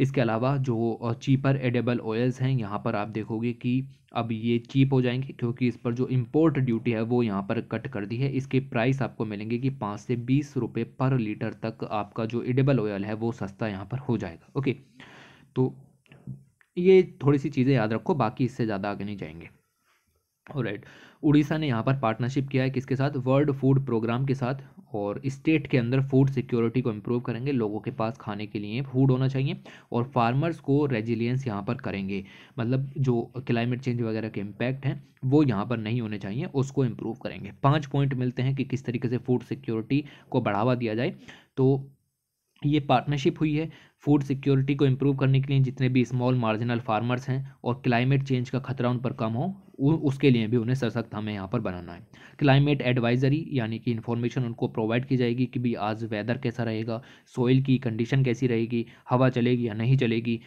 Speaker 1: इसके अलावा जो चीपर एडेबल ऑयल्स हैं यहाँ पर आप देखोगे कि अब ये चीप हो जाएंगे क्योंकि इस पर जो इम्पोर्ट ड्यूटी है वो यहाँ पर कट कर दी है इसके प्राइस आपको मिलेंगे कि पाँच से बीस रुपये पर लीटर तक आपका जो एडेबल ऑयल है वो सस्ता यहाँ पर हो जाएगा ओके तो ये थोड़ी सी चीज़ें याद रखो बाकी इससे ज़्यादा आगे नहीं जाएंगे राइट उड़ीसा ने यहाँ पर पार्टनरशिप किया है किसके साथ वर्ल्ड फूड प्रोग्राम के साथ और स्टेट के अंदर फूड सिक्योरिटी को इम्प्रूव करेंगे लोगों के पास खाने के लिए फूड होना चाहिए और फार्मर्स को रेजिलियंस यहाँ पर करेंगे मतलब जो क्लाइमेट चेंज वगैरह के इम्पैक्ट हैं वो यहाँ पर नहीं होने चाहिए उसको इम्प्रूव करेंगे पाँच पॉइंट मिलते हैं कि किस तरीके से फूड सिक्योरिटी को बढ़ावा दिया जाए तो ये पार्टनरशिप हुई है फूड सिक्योरिटी को इम्प्रूव करने के लिए जितने भी स्मॉल मार्जिनल फार्मर्स हैं और क्लाइमेट चेंज का खतरा उन पर कम हो उसके लिए भी उन्हें सशक्त हमें यहाँ पर बनाना है क्लाइमेट एडवाइजरी यानी कि इन्फॉर्मेशन उनको प्रोवाइड की जाएगी कि भी आज वेदर कैसा रहेगा सोइल की कंडीशन कैसी रहेगी हवा चलेगी या नहीं चलेगी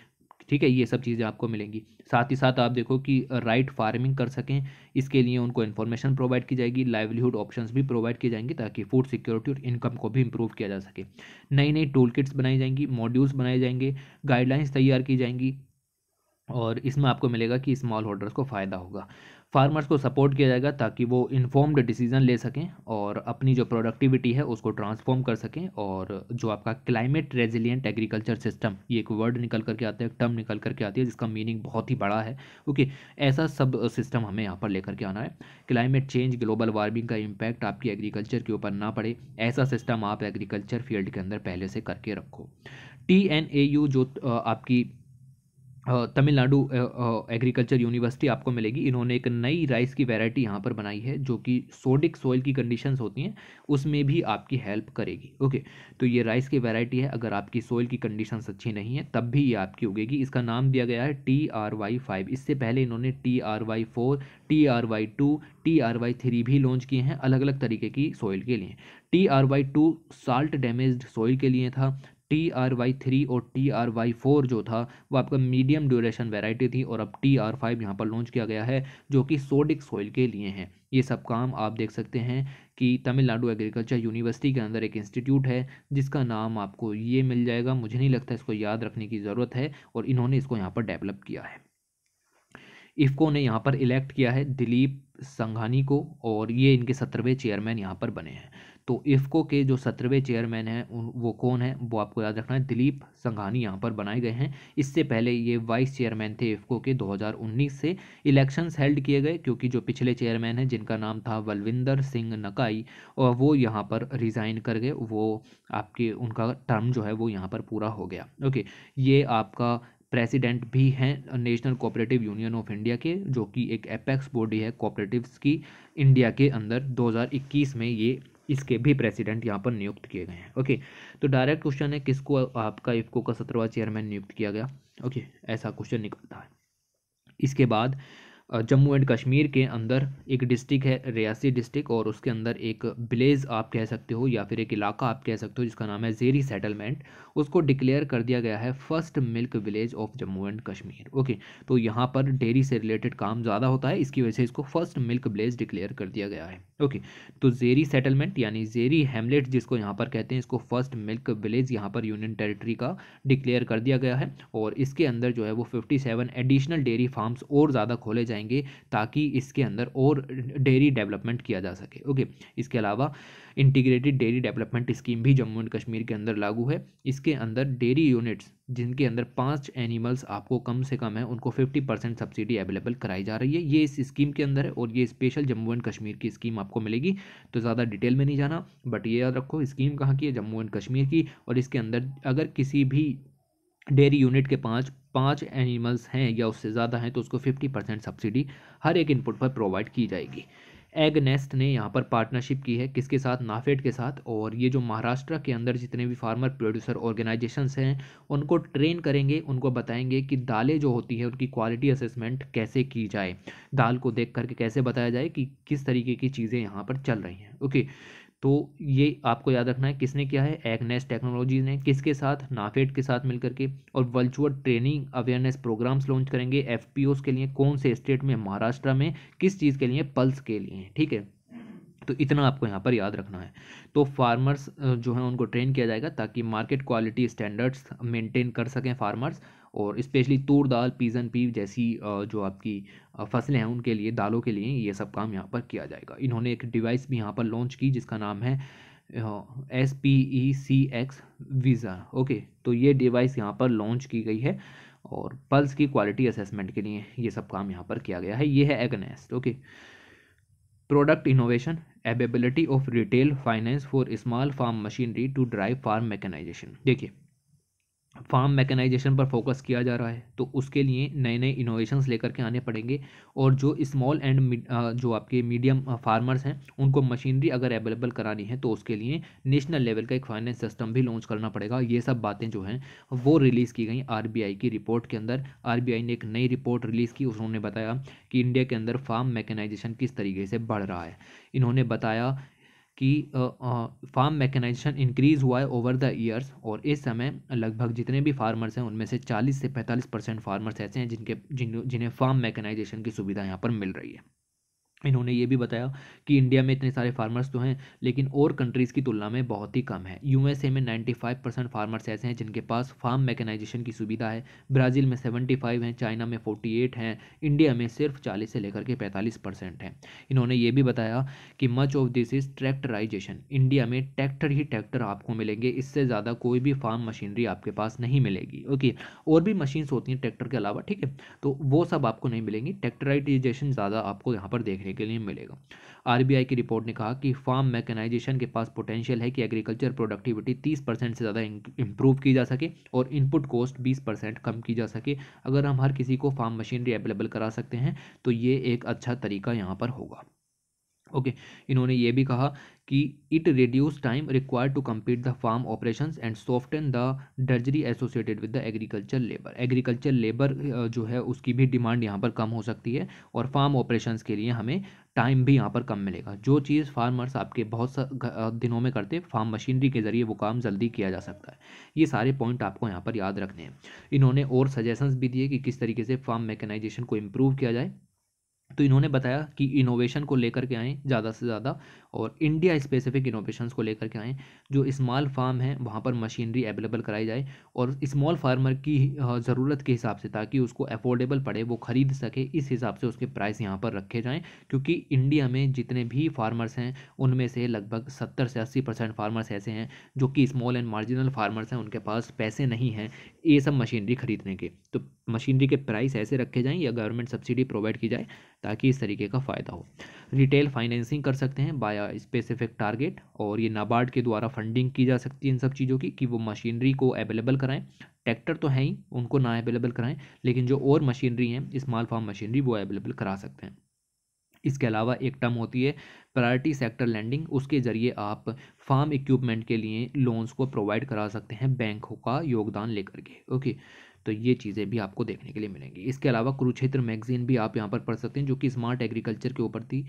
Speaker 1: ठीक है ये सब चीज़ें आपको मिलेंगी साथ ही साथ आप देखो कि राइट फार्मिंग कर सकें इसके लिए उनको इन्फॉर्मेशन प्रोवाइड की जाएगी लाइवलीहुड ऑप्शंस भी प्रोवाइड किए जाएंगे ताकि फूड सिक्योरिटी और इनकम को भी इम्प्रूव किया जा सके नई नई टूल किट्स बनाई जाएंगी मॉड्यूल्स बनाए जाएंगे गाइडलाइंस तैयार की जाएंगी और इसमें आपको मिलेगा कि स्मॉल होल्डर्स को फ़ायदा होगा फार्मर्स को सपोर्ट किया जाएगा ताकि वो इन्फॉर्म्ड डिसीजन ले सकें और अपनी जो प्रोडक्टिविटी है उसको ट्रांसफॉर्म कर सकें और जो आपका क्लाइमेट रेजिलिएंट एग्रीकल्चर सिस्टम ये एक वर्ड निकल करके आता है एक टर्म निकल करके आती है जिसका मीनिंग बहुत ही बड़ा है ओके ऐसा सब सिस्टम हमें यहाँ पर लेकर के आना है क्लाइमेट चेंज ग्लोबल वार्मिंग का इम्पैक्ट आपकी एग्रीकल्चर के ऊपर ना पड़े ऐसा सिस्टम आप एग्रीकल्चर फील्ड के अंदर पहले से करके रखो टी एन जो आपकी तमिलनाडु एग्रीकल्चर यूनिवर्सिटी आपको मिलेगी इन्होंने एक नई राइस की वैरायटी यहाँ पर बनाई है जो कि सोडिक सोइल की कंडीशंस होती हैं उसमें भी आपकी हेल्प करेगी ओके तो ये राइस की वैरायटी है अगर आपकी सोइल की कंडीशंस अच्छी नहीं है तब भी ये आपकी उगेगी इसका नाम दिया गया है टी आर वाई फाइव इससे पहले इन्होंने T R Y four T R Y two T R Y three भी लॉन्च किए हैं अलग अलग तरीके की सोइल के लिए T R Y two salt damage soil के लिए था टी आर वाई थ्री और टी आर वाई फोर जो था वो आपका मीडियम ड्यूरेशन वेराइटी थी और अब टी आर फाइव यहाँ पर लॉन्च किया गया है जो कि सोडिक सॉइल के लिए हैं ये सब काम आप देख सकते हैं कि तमिलनाडु एग्रीकल्चर यूनिवर्सिटी के अंदर एक इंस्टीट्यूट है जिसका नाम आपको ये मिल जाएगा मुझे नहीं लगता इसको याद रखने की ज़रूरत है और इन्होंने इसको यहाँ पर डेवलप किया है इफ़को ने यहाँ पर इलेक्ट किया है दिलीप संघानी को और ये इनके सत्रहवें चेयरमैन यहाँ पर बने हैं तो इफ़को के जो सत्रहवें चेयरमैन हैं उन वो कौन है वो आपको याद रखना है दिलीप संघानी यहाँ पर बनाए गए हैं इससे पहले ये वाइस चेयरमैन थे इफ़को के 2019 से इलेक्शंस हेल्ड किए गए क्योंकि जो पिछले चेयरमैन हैं जिनका नाम था बलविंदर सिंह नकाई और वो यहाँ पर रिज़ाइन कर गए वो आपके उनका टर्म जो है वो यहाँ पर पूरा हो गया ओके ये आपका प्रेसिडेंट भी हैं national cooperative union of India के जो कि एक एपेक्स बॉडी है कोऑपरेटिव्स की इंडिया के अंदर 2021 में ये इसके भी प्रेसिडेंट यहाँ पर नियुक्त किए गए हैं ओके तो डायरेक्ट क्वेश्चन है किसको आपका इफ्को का सत्रवा चेयरमैन नियुक्त किया गया ओके ऐसा क्वेश्चन निकलता है इसके बाद जम्मू एंड कश्मीर के अंदर एक डिस्ट्रिक्ट है रियासी डिस्ट्रिक्ट और उसके अंदर एक विलेज आप कह सकते हो या फिर एक इलाका आप कह सकते हो जिसका नाम है जेरी सेटलमेंट उसको डिक्लेयर कर दिया गया है first milk village of Jammu and Kashmir okay तो यहाँ पर डेयरी से रिलेटेड काम ज़्यादा होता है इसकी वजह से इसको फर्स्ट मिल्क विलेज डिक्लेयर कर दिया गया है ओके तो जेरी सेटलमेंट यानी जेरी हेमलेट जिसको यहाँ पर कहते हैं इसको फर्स्ट मिल्क विलेज यहाँ पर यूनियन टेरिटरी का डिक्लेयर कर दिया गया है और इसके अंदर जो है वो फिफ्टी एडिशनल डेयरी फार्म्स और ज़्यादा खोले जाए जाएंगे ताकि इसके अंदर और डेयरी डेवलपमेंट किया जा सके ओके इसके अलावा इंटीग्रेटेड डेयरी डेवलपमेंट स्कीम भी जम्मू एंड कश्मीर के अंदर लागू है इसके अंदर डेयरी यूनिट्स जिनके अंदर पांच एनिमल्स आपको कम से कम है उनको फिफ्टी परसेंट सब्सिडी अवेलेबल कराई जा रही है ये इस स्कीम के अंदर है और ये स्पेशल जम्मू एंड कश्मीर की स्कीम आपको मिलेगी तो ज़्यादा डिटेल में नहीं जाना बट ये याद रखो स्कीम कहाँ की है जम्मू एंड कश्मीर की और इसके अंदर अगर किसी भी डेयरी यूनिट के पाँच पाँच एनिमल्स हैं या उससे ज़्यादा हैं तो उसको फिफ्टी परसेंट सब्सिडी हर एक इनपुट पर प्रोवाइड की जाएगी एग नेस्ट ने यहाँ पर पार्टनरशिप की है किसके साथ नाफेड के साथ और ये जो महाराष्ट्र के अंदर जितने भी फार्मर प्रोड्यूसर ऑर्गेनाइजेशंस हैं उनको ट्रेन करेंगे उनको बताएंगे कि दालें जो होती हैं उनकी क्वालिटी असेसमेंट कैसे की जाए दाल को देख करके कैसे बताया जाए कि किस तरीके की चीज़ें यहाँ पर चल रही हैं ओके तो ये आपको याद रखना है किसने किया है एग्नेस टेक्नोलॉजीज ने किसके साथ नाफेड के साथ मिलकर के और virtual training awareness programs launch करेंगे एफ के लिए कौन से स्टेट में महाराष्ट्र में किस चीज़ के लिए पल्स के लिए ठीक है तो इतना आपको यहाँ पर याद रखना है तो फार्मर्स जो है उनको ट्रेन किया जाएगा ताकि मार्केट क्वालिटी स्टैंडर्ड्स मेंटेन कर सकें फार्मर्स और इस्पेशली तूर दाल पीजन पी जैसी जो आपकी फसलें हैं उनके लिए दालों के लिए ये सब काम यहाँ पर किया जाएगा इन्होंने एक डिवाइस भी यहाँ पर लॉन्च की जिसका नाम है S P E C X visa okay तो ये डिवाइस यहाँ पर लॉन्च की गई है और पल्स की क्वालिटी असेसमेंट के लिए ये सब काम यहाँ पर किया गया है ये है against okay product innovation availability of retail finance for small farm machinery to drive farm mechanisation देखिए फार्म मैकेनाइजेशन पर फोकस किया जा रहा है तो उसके लिए नए नए इनोवेशंस लेकर के आने पड़ेंगे और जो स्मॉल एंड जो आपके मीडियम फार्मर्स हैं उनको मशीनरी अगर अवेलेबल करानी है तो उसके लिए नेशनल लेवल का एक फाइनेंस सिस्टम भी लॉन्च करना पड़ेगा ये सब बातें जो हैं वो रिलीज़ की गई आर की रिपोर्ट के अंदर आर ने एक नई रिपोर्ट रिलीज़ की उन्होंने बताया कि इंडिया के अंदर फार्म मैकेनाइजेशन किस तरीके से बढ़ रहा है इन्होंने बताया कि फार्म मैकेनाइजेशन इंक्रीज़ हुआ है ओवर द ईयर्स और इस समय लगभग जितने भी फार्मर्स हैं उनमें से 40 से 45 परसेंट फार्मर्स ऐसे हैं जिनके जिन जिन्हें फार्म मैकेनाइजेशन की सुविधा यहाँ पर मिल रही है इन्होंने ये भी बताया कि इंडिया में इतने सारे फार्मर्स तो हैं लेकिन और कंट्रीज़ की तुलना में बहुत ही कम है यूएसए में 95 परसेंट फार्मर्स ऐसे हैं जिनके पास फार्म मैकेनाइजेशन की सुविधा है ब्राज़ील में 75 हैं चाइना में 48 हैं इंडिया में सिर्फ 40 से लेकर के 45 परसेंट हैं इन्होंने ये भी बताया कि much of this is tractorisation India में ट्रैक्टर ही ट्रैक्टर आपको मिलेंगे इससे ज़्यादा कोई भी फार्म मशीनरी आपके पास नहीं मिलेगी ओके और भी मशीन्स होती हैं ट्रैक्टर के अलावा ठीक है तो वो सब आपको नहीं मिलेंगी ट्रैक्टराइजेशन ज़्यादा आपको यहाँ पर देखने देखने के लिए मिलेगा आरबीआई की रिपोर्ट ने कहा कि फार्म मैकेनाइजेशन के पास पोटेंशियल है कि एग्रीकल्चर प्रोडक्टिविटी 30 परसेंट से ज़्यादा इंप्रूव की जा सके और इनपुट कॉस्ट 20 परसेंट कम की जा सके अगर हम हर किसी को फार्म मशीनरी अवेलेबल करा सकते हैं तो ये एक अच्छा तरीका यहाँ पर होगा ओके okay, इन्होंने ये भी कहा कि it reduce time required to complete the farm operation and soften the drudgery associated with the agriculture labour agriculture labour जो है उसकी भी डिमांड यहाँ पर कम हो सकती है और फार्म ऑपरेशन के लिए हमें टाइम भी यहाँ पर कम मिलेगा जो चीज़ फार्मर्स आपके बहुत दिनों में करते फार्म मशीनरी के ज़रिए वो काम जल्दी किया जा सकता है ये सारे पॉइंट आपको यहाँ पर याद रखने हैं इन्होंने और सजेशंस भी दिए कि किस तरीके से फार्म मैकेनाइजेशन को इम्प्रूव किया जाए तो इन्होंने बताया कि इनोवेशन को लेकर के आएँ ज़्यादा से ज़्यादा और इंडिया स्पेसिफिक इनोवेशन को लेकर के आएँ जो स्मॉल फार्म है वहाँ पर मशीनरी अवेलेबल कराई जाए और स्मॉल फार्मर की ज़रूरत के हिसाब से ताकि उसको अफोर्डेबल पड़े वो ख़रीद सके इस हिसाब से उसके प्राइस यहाँ पर रखे जाएँ क्योंकि इंडिया में जितने भी फार्मर्स हैं उनमें से लगभग सत्तर से अस्सी परसेंट फार्मर्स ऐसे हैं जो कि स्मॉल एंड मार्जिनल फार्मर्स हैं उनके पास पैसे नहीं हैं ये सब मशीनरी खरीदने के तो मशीनरी के प्राइस ऐसे रखे जाएँ या गवर्नमेंट सब्सिडी प्रोवाइड की जाए ताकि इस तरीके का फ़ायदा हो रिटेल फाइनेंसिंग कर सकते हैं बाय स्पेसिफिक टारगेट और ये नाबार्ड के द्वारा फंडिंग की जा सकती है इन सब चीज़ों की कि वो मशीनरी को अवेलेबल कराएं ट्रैक्टर तो है ही उनको ना अवेलेबल कराएं लेकिन जो और मशीनरी हैं स्मॉल फार्म मशीनरी वो अवेलेबल करा सकते हैं इसके अलावा एक टर्म होती है प्रायोरिटी सेक्टर लैंडिंग उसके ज़रिए आप फार्म इक्विपमेंट के लिए लोन्स को प्रोवाइड करा सकते हैं बैंकों का योगदान लेकर के ओके तो ये चीज़ें भी आपको देखने के लिए मिलेंगी इसके अलावा कुरुक्षेत्र मैगजीन भी आप यहाँ पर पढ़ सकते हैं जो कि स्मार्ट एग्रीकल्चर के ऊपर थी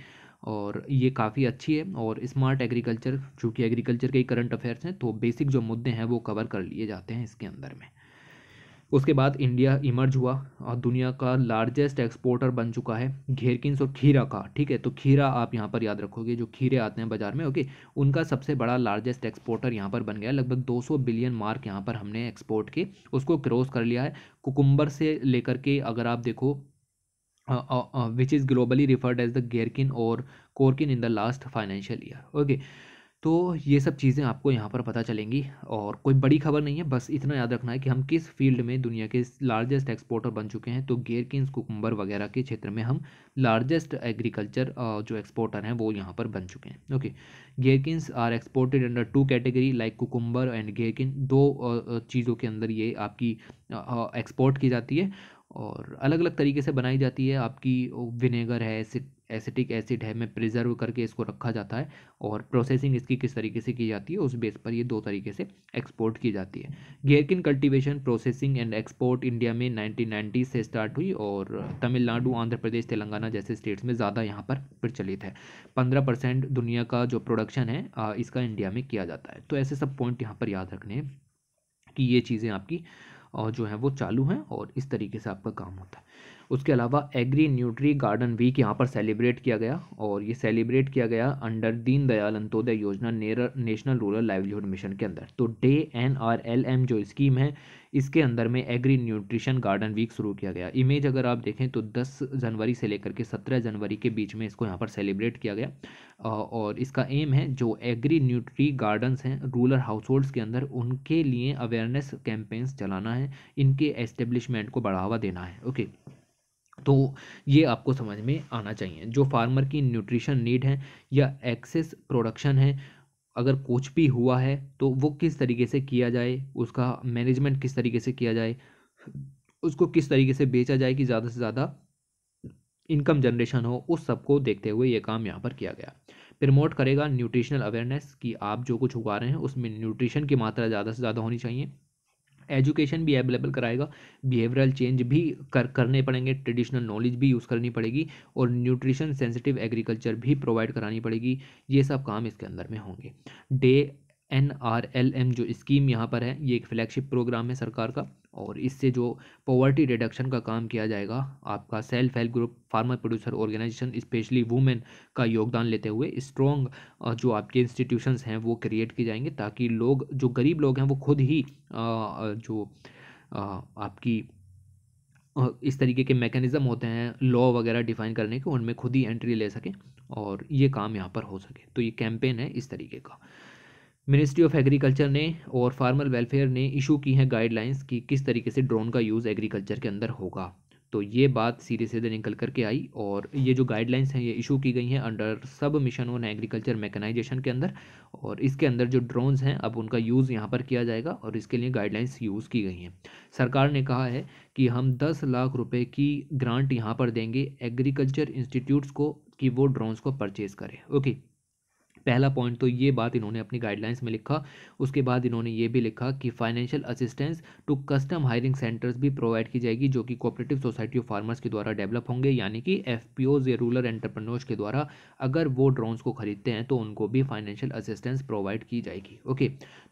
Speaker 1: और ये काफ़ी अच्छी है और स्मार्ट एग्रीकल्चर चूँकि एग्रीकल्चर के ही करंट अफेयर्स हैं तो बेसिक जो मुद्दे हैं वो कवर कर लिए जाते हैं इसके अंदर में उसके बाद इंडिया इमर्ज हुआ और दुनिया का लार्जेस्ट एक्सपोर्टर बन चुका है घेरकिंस और खीरा का ठीक है तो खीरा आप यहाँ पर याद रखोगे जो खीरे आते हैं बाजार में ओके उनका सबसे बड़ा लार्जेस्ट एक्सपोर्टर यहाँ पर बन गया लगभग 200 बिलियन मार्क यहाँ पर हमने एक्सपोर्ट के उसको क्रॉस कर लिया है कुकुम्बर से लेकर के अगर आप देखो which is globally referred as the gherkin और कोरकिन in the last financial year okay तो ये सब चीज़ें आपको यहाँ पर पता चलेंगी और कोई बड़ी खबर नहीं है बस इतना याद रखना है कि हम किस फील्ड में दुनिया के लार्जेस्ट एक्सपोर्टर बन चुके हैं तो गेरकिन्स कुकुम्बर वगैरह के क्षेत्र में हम लार्जेस्ट एग्रीकल्चर जो एक्सपोर्टर हैं वो यहाँ पर बन चुके हैं okay gherkins are exported under two category like cucumber and gherkin दो चीज़ों के अंदर ये आपकी एक्सपोर्ट की जाती है और अलग अलग तरीके से बनाई जाती है आपकी विनेगर है सिट एसिटिक एसिड है में प्रिजर्व करके इसको रखा जाता है और प्रोसेसिंग इसकी किस तरीके से की जाती है उस बेस पर ये दो तरीके से एक्सपोर्ट की जाती है gherkin cultivation processing and export India में 1990 से स्टार्ट हुई और तमिलनाडु आंध्र प्रदेश तेलंगाना जैसे स्टेट्स में ज़्यादा यहाँ पर प्रचलित है पंद्रह दुनिया का जो प्रोडक्शन है इसका इंडिया में किया जाता है तो ऐसे सब पॉइंट यहाँ पर याद रखने हैं कि ये चीज़ें आपकी और जो है वो चालू हैं और इस तरीके से आपका काम होता है उसके अलावा एग्री न्यूट्री गार्डन वीक यहाँ पर सेलिब्रेट किया गया और ये सेलिब्रेट किया गया अंडर दीन दयाल अंत्योदय योजना नेशनल रूरल लाइवलीहुड मिशन के अंदर तो DAY N R L M जो स्कीम है इसके अंदर में एग्री न्यूट्रिशन गार्डन वीक शुरू किया गया इमेज अगर आप देखें तो 10 जनवरी से लेकर के 17 जनवरी के बीच में इसको यहाँ पर सेलिब्रेट किया गया और इसका एम है जो एग्री न्यूट्री गार्डन्स हैं रूरल हाउस होल्ड्स के अंदर उनके लिए अवेयरनेस कैंपेन्स चलाना है इनके एस्टेब्लिशमेंट को बढ़ावा देना है ओके तो ये आपको समझ में आना चाहिए जो फार्मर की न्यूट्रिशन नीड है या एक्सेस प्रोडक्शन है अगर कुछ भी हुआ है तो वो किस तरीके से किया जाए उसका मैनेजमेंट किस तरीके से किया जाए उसको किस तरीके से बेचा जाए कि ज़्यादा से ज़्यादा इनकम जनरेशन हो उस सबको देखते हुए ये काम यहाँ पर किया गया प्रमोट करेगा न्यूट्रिशनल अवेयरनेस कि आप जो कुछ उगा रहे हैं उसमें न्यूट्रिशन की मात्रा ज़्यादा से ज़्यादा होनी चाहिए एजुकेशन भी अवेलेबल कराएगा बिहेवियरल चेंज भी कर करने पड़ेंगे ट्रेडिशनल नॉलेज भी यूज़ करनी पड़ेगी और न्यूट्रिशन सेंसिटिव एग्रीकल्चर भी प्रोवाइड करानी पड़ेगी ये सब काम इसके अंदर में होंगे DAY N R L M जो स्कीम यहाँ पर है ये एक फ्लैगशिप प्रोग्राम है सरकार का और इससे जो पॉवर्टी रिडक्शन का काम किया जाएगा आपका self help group farmer producer organization specially women का योगदान लेते हुए स्ट्रॉन्ग जो आपके इंस्टीट्यूशंस हैं वो क्रिएट किए जाएंगे ताकि लोग जो गरीब लोग हैं वो खुद ही जो आपकी इस तरीके के मेकनिज़म होते हैं लॉ वगैरह डिफ़ाइन करने के उनमें खुद ही एंट्री ले सकें और ये काम यहाँ पर हो सके तो ये कैंपेन है इस तरीके का मिनिस्ट्री ऑफ एग्रीकल्चर ने और फार्मर वेलफेयर ने इशू की हैं गाइडलाइंस कि किस तरीके से ड्रोन का यूज़ एग्रीकल्चर के अंदर होगा तो ये बात सीधे सीधे निकल करके आई और ये जो गाइडलाइंस हैं ये इशू की गई हैं under sub mission on agriculture mechanisation के अंदर और इसके अंदर जो ड्रोन्स हैं अब उनका यूज़ यहाँ पर किया जाएगा और इसके लिए गाइडलाइंस यूज़ की गई हैं सरकार ने कहा है कि हम दस लाख रुपए की ग्रांट यहाँ पर देंगे एग्रीकल्चर इंस्टीट्यूट्स को कि वो ड्रोन्स को परचेज़ करें ओके पहला पॉइंट तो ये बात इन्होंने अपनी गाइडलाइंस में लिखा उसके बाद इन्होंने ये भी लिखा कि financial assistance to custom hiring centres भी प्रोवाइड की जाएगी जो कि कोऑपरेटिव सोसाइटी ऑफ फार्मर्स के द्वारा डेवलप होंगे यानी कि एफ या रूरल एंटरप्रनोर्स के द्वारा अगर वो ड्रोन्स को खरीदते हैं तो उनको भी फाइनेंशियल असिस्टेंस प्रोवाइड की जाएगी ओके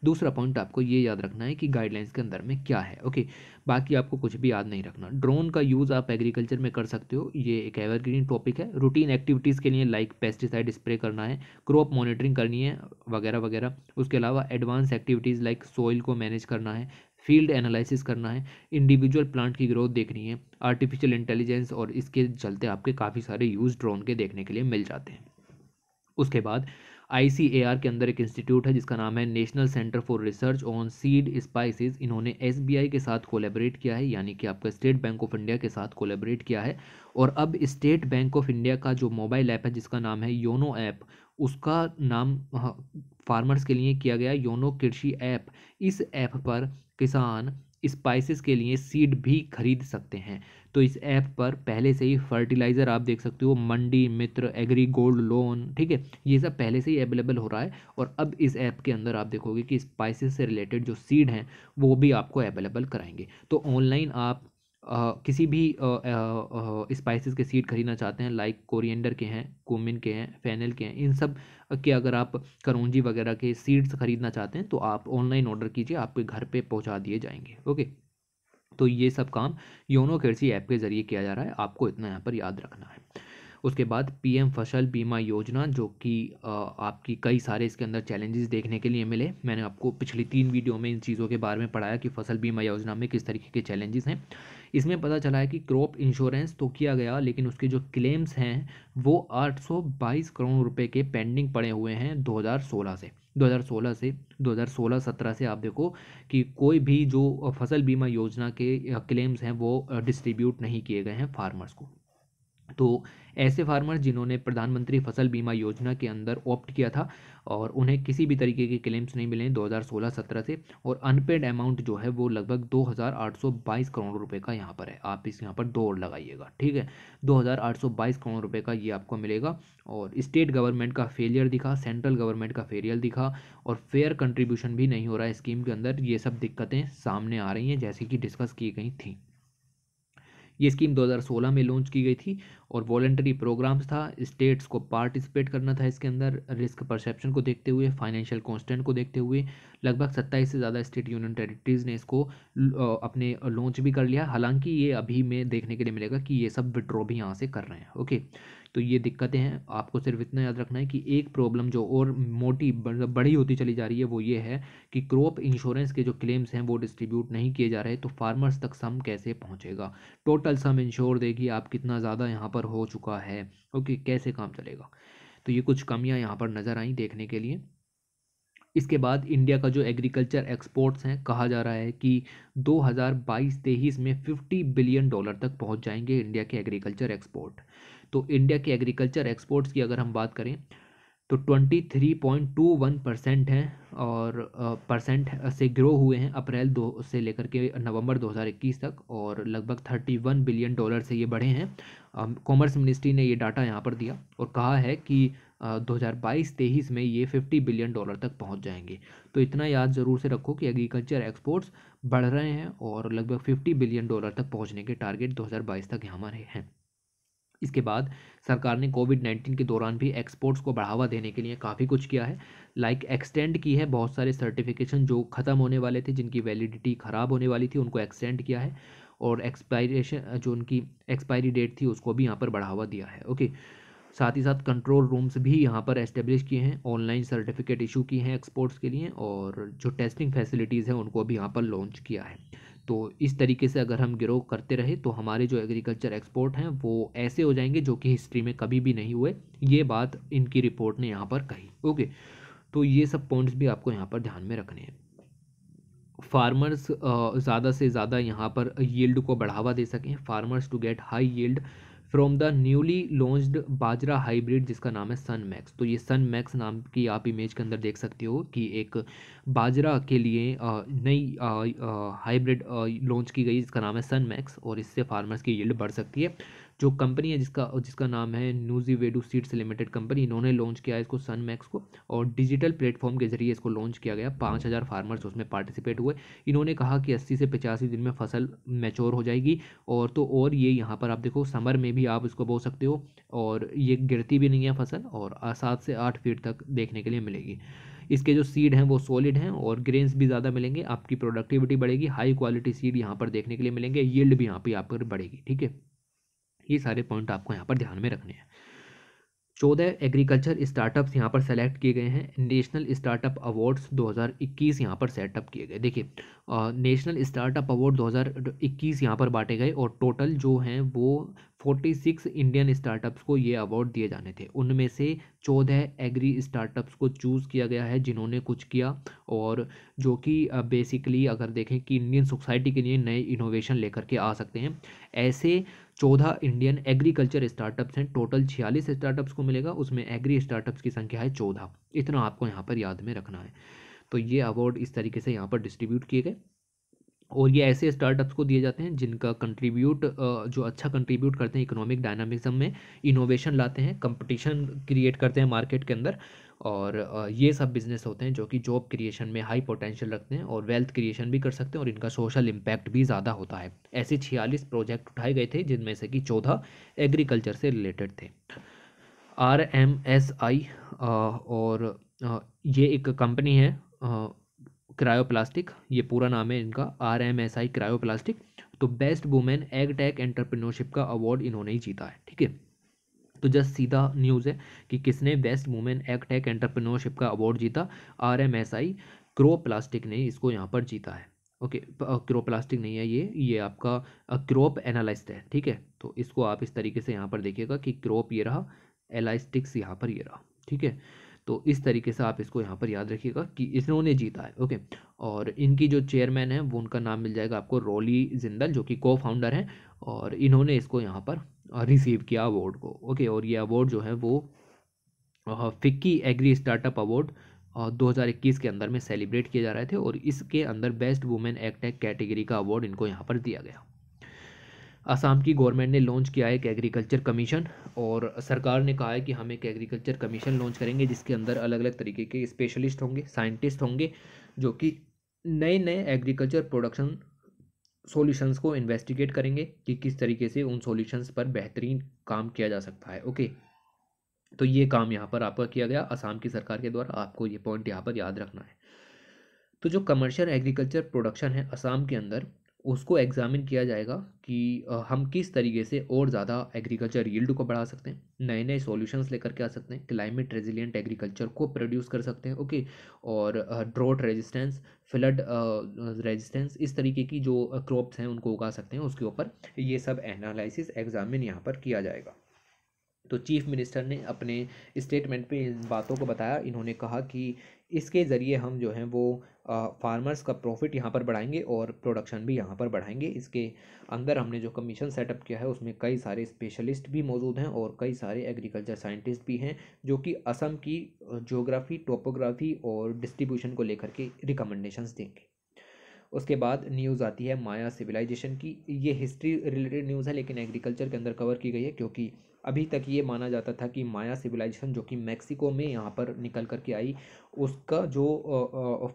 Speaker 1: दूसरा पॉइंट आपको ये याद रखना है कि गाइडलाइंस के अंदर में क्या है ओके बाकी आपको कुछ भी याद नहीं रखना ड्रोन का यूज़ आप एग्रीकल्चर में कर सकते हो ये एक एवरग्रीन टॉपिक है रूटीन एक्टिविटीज़ के लिए लाइक पेस्टिसाइड स्प्रे करना है क्रॉप मॉनिटरिंग करनी है वगैरह वगैरह उसके अलावा एडवांस एक्टिविटीज़ लाइक सॉइल को मैनेज करना है फील्ड एनालिसिस करना है इंडिविजुअल प्लांट की ग्रोथ देखनी है आर्टिफिशियल इंटेलिजेंस और इसके चलते आपके काफ़ी सारे यूज़ ड्रोन के देखने के लिए मिल जाते हैं उसके बाद आई के अंदर एक इंस्टीट्यूट है जिसका नाम है national centre for research on seed spices इन्होंने एस के साथ कोलेबरेट किया है यानी कि आपका स्टेट बैंक ऑफ इंडिया के साथ कोलेबरेट किया है और अब स्टेट बैंक ऑफ इंडिया का जो मोबाइल ऐप है जिसका नाम है योनो ऐप उसका नाम हाँ, फार्मर्स के लिए किया गया योनो कृषि ऐप इस ऐप पर किसान स्पाइसेस के लिए सीड भी खरीद सकते हैं तो इस ऐप पर पहले से ही फर्टिलाइज़र आप देख सकते हो Mandi Mitra agri gold loan ठीक है ये सब पहले से ही अवेलेबल हो रहा है और अब इस ऐप के अंदर आप देखोगे कि स्पाइसेस से रिलेटेड जो सीड हैं वो भी आपको अवेलेबल कराएंगे तो ऑनलाइन आप किसी भी स्पाइसेस के सीड खरीदना चाहते हैं लाइक कोरिएंडर के हैं कोमिन के हैं फैनल के हैं इन सब के अगर आप करौंजी वगैरह के सीड्स खरीदना चाहते हैं तो आप ऑनलाइन ऑर्डर कीजिए आपके घर पे पहुंचा दिए जाएंगे ओके तो ये सब काम योनो कृषि ऐप के ज़रिए किया जा रहा है आपको इतना यहाँ पर याद रखना है उसके बाद पीएम फसल बीमा योजना जो कि आपकी कई सारे इसके अंदर चैलेंजेस देखने के लिए मिले मैंने आपको पिछली तीन वीडियो में इन चीज़ों के बारे में पढ़ाया कि फसल बीमा योजना में किस तरीके के चैलेंजेस हैं इसमें पता चला है कि क्रॉप इंश्योरेंस तो किया गया लेकिन उसके जो क्लेम्स हैं वो 822 करोड़ रुपए के पेंडिंग पड़े हुए हैं 2016 से 2016 से 2016-17 से आप देखो कि कोई भी जो फसल बीमा योजना के क्लेम्स हैं वो डिस्ट्रीब्यूट नहीं किए गए हैं फार्मर्स को तो ऐसे फार्मर जिन्होंने प्रधानमंत्री फसल बीमा योजना के अंदर ऑप्ट किया था और उन्हें किसी भी तरीके के क्लेम्स नहीं मिले 2016-17 से और अनपेड अमाउंट जो है वो लगभग 2,822 करोड़ रुपए का यहाँ पर है आप इस यहाँ पर दौड़ लगाइएगा ठीक है 2,822 करोड़ रुपए का ये आपको मिलेगा और स्टेट गवर्नमेंट का फेलियर दिखा सेंट्रल गवर्नमेंट का फेलियर दिखा और फेयर कंट्रीब्यूशन भी नहीं हो रहा है स्कीम के अंदर ये सब दिक्कतें सामने आ रही हैं जैसे कि डिस्कस की गई थी ये स्कीम 2016 में लॉन्च की गई थी और वॉलेंटरी प्रोग्राम्स था स्टेट्स को पार्टिसिपेट करना था इसके अंदर रिस्क परसेप्शन को देखते हुए फाइनेंशियल कॉन्स्टेंट को देखते हुए लगभग सत्ताईस से ज़्यादा स्टेट यूनियन टेरिटरीज़ ने इसको अपने लॉन्च भी कर लिया हालांकि ये अभी में देखने के लिए मिलेगा कि ये सब विड्रॉ भी यहाँ से कर रहे हैं ओके तो ये दिक्कतें हैं आपको सिर्फ इतना याद रखना है कि एक प्रॉब्लम जो और मोटी मतलब बड़ी होती चली जा रही है वो ये है कि क्रॉप इंश्योरेंस के जो क्लेम्स हैं वो डिस्ट्रीब्यूट नहीं किए जा रहे तो फार्मर्स तक सम कैसे पहुँचेगा टोटल सम इंश्योर देगी आप कितना ज़्यादा यहाँ पर हो चुका है ओके कैसे काम चलेगा तो ये कुछ कमियाँ यहाँ पर नज़र आई देखने के लिए इसके बाद इंडिया का जो एग्रीकल्चर एक्सपोर्ट्स हैं कहा जा रहा है कि 2022-23 में 50 बिलियन डॉलर तक पहुंच जाएंगे इंडिया के एग्रीकल्चर एक्सपोर्ट तो इंडिया के एग्रीकल्चर एक्सपोर्ट्स की अगर हम बात करें तो twenty three point two one percent हैं और परसेंट से ग्रो हुए हैं अप्रैल दो से लेकर के नवंबर दो हज़ार इक्कीस तक और लगभग थर्टी वन बिलियन डॉलर से ये बढ़े हैं कॉमर्स मिनिस्ट्री ने ये डाटा यहाँ पर दिया और कहा है कि दो हज़ार बाईस तेईस में ये फ़िफ्टी बिलियन डॉलर तक पहुँच जाएंगे तो इतना याद ज़रूर से रखो कि एग्रीकल्चर एक्सपोर्ट्स बढ़ रहे हैं और लगभग फिफ्टी बिलियन डॉलर तक पहुँचने के टारगेट दो हज़ार बाईस तक हमारे हैं इसके बाद सरकार ने कोविड नाइन्टीन के दौरान भी एक्सपोर्ट्स को बढ़ावा देने के लिए काफ़ी कुछ किया है लाइक like एक्सटेंड की है बहुत सारे सर्टिफिकेशन जो ख़त्म होने वाले थे जिनकी वैलिडिटी ख़राब होने वाली थी उनको एक्सटेंड किया है और एक्सपायरेशन जो उनकी एक्सपायरी डेट थी उसको भी यहाँ पर बढ़ावा दिया है ओके साथ ही साथ कंट्रोल रूम्स भी यहाँ पर एस्टेब्लिश किए हैं ऑनलाइन सर्टिफिकेट इशू किए हैं एक्सपोर्ट्स के लिए और जो टेस्टिंग फैसिलिटीज़ हैं उनको भी यहाँ पर लॉन्च किया है तो इस तरीके से अगर हम ग्रो करते रहे तो हमारे जो एग्रीकल्चर एक्सपोर्ट हैं वो ऐसे हो जाएंगे जो कि हिस्ट्री में कभी भी नहीं हुए ये बात इनकी रिपोर्ट ने यहाँ पर कही ओके तो ये सब पॉइंट्स भी आपको यहाँ पर ध्यान में रखने हैं फार्मर्स ज़्यादा से ज़्यादा यहाँ पर यील्ड को बढ़ावा दे सकें farmers to get high yield from the newly launched बाजरा हाइब्रिड जिसका नाम है सन मैक्स तो ये सन मैक्स नाम की आप इमेज के अंदर देख सकते हो कि एक बाजरा के लिए नई हाइब्रिड लॉन्च की गई जिसका नाम है सन मैक्स और इससे फार्मर्स की यील्ड बढ़ सकती है जो कंपनी है जिसका जिसका नाम है Nuziveedu seeds limited company इन्होंने लॉन्च किया है इसको सन मैक्स को और डिजिटल प्लेटफॉर्म के जरिए इसको लॉन्च किया गया पाँच हज़ार फार्मर्स उसमें पार्टिसिपेट हुए इन्होंने कहा कि अस्सी से पचासी दिन में फसल मेच्योर हो जाएगी और तो और ये यहाँ पर आप देखो समर में भी आप इसको बो सकते हो और ये गिरती भी नहीं है फसल और सात से आठ फीट तक देखने के लिए मिलेगी इसके जो सीड हैं वो सॉलिड हैं और ग्रेन्स भी ज़्यादा मिलेंगे आपकी प्रोडक्टिविटी बढ़ेगी हाई क्वालिटी सीड यहाँ पर देखने के लिए मिलेंगे यील्ड भी यहाँ पर यहाँ पर बढ़ेगी ठीक है ये सारे पॉइंट आपको यहाँ पर ध्यान में रखने हैं चौदह एग्रीकल्चर स्टार्टअप्स यहाँ पर सेलेक्ट किए गए हैं नेशनल स्टार्टअप अवार्ड्स 2021 यहाँ पर सेटअप किए गए देखिए नेशनल स्टार्टअप अवार्ड 2021 यहाँ पर बांटे गए और टोटल जो हैं वो 46 इंडियन स्टार्टअप्स को ये अवार्ड दिए जाने थे उनमें से चौदह एग्री स्टार्टअप्स को चूज़ किया गया है जिन्होंने कुछ किया और जो कि बेसिकली अगर देखें कि इंडियन सोसाइटी के लिए नए इनोवेशन लेकर के आ सकते हैं ऐसे चौदह इंडियन एग्रीकल्चर स्टार्टअप्स हैं टोटल छियालीस स्टार्टअप्स को मिलेगा उसमें एग्री स्टार्टअप्स की संख्या है चौदह इतना आपको यहाँ पर याद में रखना है तो ये अवार्ड इस तरीके से यहाँ पर डिस्ट्रीब्यूट किए गए और ये ऐसे स्टार्टअप्स को दिए जाते हैं जिनका कंट्रीब्यूट जो अच्छा कंट्रीब्यूट करते हैं इकोनॉमिक डायनामिज्म में इनोवेशन लाते हैं कंपटीशन क्रिएट करते हैं मार्केट के अंदर और ये सब बिज़नेस होते हैं जो कि जॉब क्रिएशन में हाई पोटेंशियल रखते हैं और वेल्थ क्रिएशन भी कर सकते हैं और इनका सोशल इम्पैक्ट भी ज़्यादा होता है ऐसे छियालीस प्रोजेक्ट उठाए गए थे जिनमें से कि चौदह एग्रीकल्चर से रिलेटेड थे आर एम एस आई और ये एक कंपनी है प्लास्टिक ये पूरा नाम है इनका R M S I plastic तो best women ag tech entrepreneurship का अवार्ड इन्होंने ही जीता है ठीक है तो जस्ट सीधा न्यूज़ है कि किसने बेस्ट वुमेन एक्ट एक एंटरप्रेन्योरशिप का अवार्ड जीता आर एम एस आई क्रो प्लास्टिक ने इसको यहाँ पर जीता है ओके क्रो प्लास्टिक नहीं है ये ये आपका क्रोप एनालिस्ट है ठीक है तो इसको आप इस तरीके से यहाँ पर देखिएगा कि क्रॉप ये रहा एलाइस्टिक्स यहाँ पर ये रहा ठीक है तो इस तरीके से आप इसको यहाँ पर याद रखिएगा कि इन्होंने जीता है ओके और इनकी जो चेयरमैन है वो उनका नाम मिल जाएगा आपको रोली जिंदल जो कि को फाउंडर हैं और इन्होंने इसको यहाँ पर रिसीव किया अवार्ड को ओके और ये अवार्ड जो है वो फिक्की एग्री स्टार्टअप अवार्ड 2021 के अंदर में सेलिब्रेट किए जा रहे थे और इसके अंदर बेस्ट वुमेन एक्टेक कैटेगरी का अवार्ड इनको यहाँ पर दिया गया असम की गवर्नमेंट ने लॉन्च किया है एक एग्रीकल्चर कमीशन और सरकार ने कहा है कि हम एक एग्रीकल्चर कमीशन लॉन्च करेंगे जिसके अंदर अलग अलग तरीके के स्पेशलिस्ट होंगे साइंटिस्ट होंगे जो कि नए नए एग्रीकल्चर प्रोडक्शन सॉल्यूशंस को इन्वेस्टिगेट करेंगे कि किस तरीके से उन सॉल्यूशंस पर बेहतरीन काम किया जा सकता है ओके तो ये काम यहाँ पर आपका किया गया असम की सरकार के द्वारा आपको ये पॉइंट यहाँ पर याद रखना है तो जो कमर्शियल एग्रीकल्चर प्रोडक्शन है असम के अंदर उसको एग्ज़ामिन किया जाएगा कि हम किस तरीके से और ज़्यादा एग्रीकल्चर यील्ड को बढ़ा सकते हैं नए नए सॉल्यूशंस लेकर के आ सकते हैं क्लाइमेट रेजिलिएंट एग्रीकल्चर को प्रोड्यूस कर सकते हैं ओके और ड्रॉट रेजिस्टेंस फ्लड रेजिस्टेंस इस तरीके की जो क्रॉप्स हैं उनको उगा सकते हैं उसके ऊपर ये सब एनालिसिस एग्ज़ामिन यहाँ पर किया जाएगा तो चीफ मिनिस्टर ने अपने स्टेटमेंट पे इन बातों को बताया इन्होंने कहा कि इसके ज़रिए हम जो हैं वो फार्मर्स का प्रॉफिट यहाँ पर बढ़ाएंगे और प्रोडक्शन भी यहाँ पर बढ़ाएंगे इसके अंदर हमने जो कमीशन सेटअप किया है उसमें कई सारे स्पेशलिस्ट भी मौजूद हैं और कई सारे एग्रीकल्चर साइंटिस्ट भी हैं जो कि असम की जोग्राफ़ी टोपोग्राफी और डिस्ट्रीब्यूशन को लेकर के रिकमेंडेशंस देंगे उसके बाद न्यूज़ आती है माया सिविलाइजेशन की ये हिस्ट्री रिलेटेड न्यूज़ है लेकिन एग्रीकल्चर के अंदर कवर की गई है क्योंकि अभी तक ये माना जाता था कि माया सिविलाइजेशन जो कि मैक्सिको में यहाँ पर निकल कर के आई उसका जो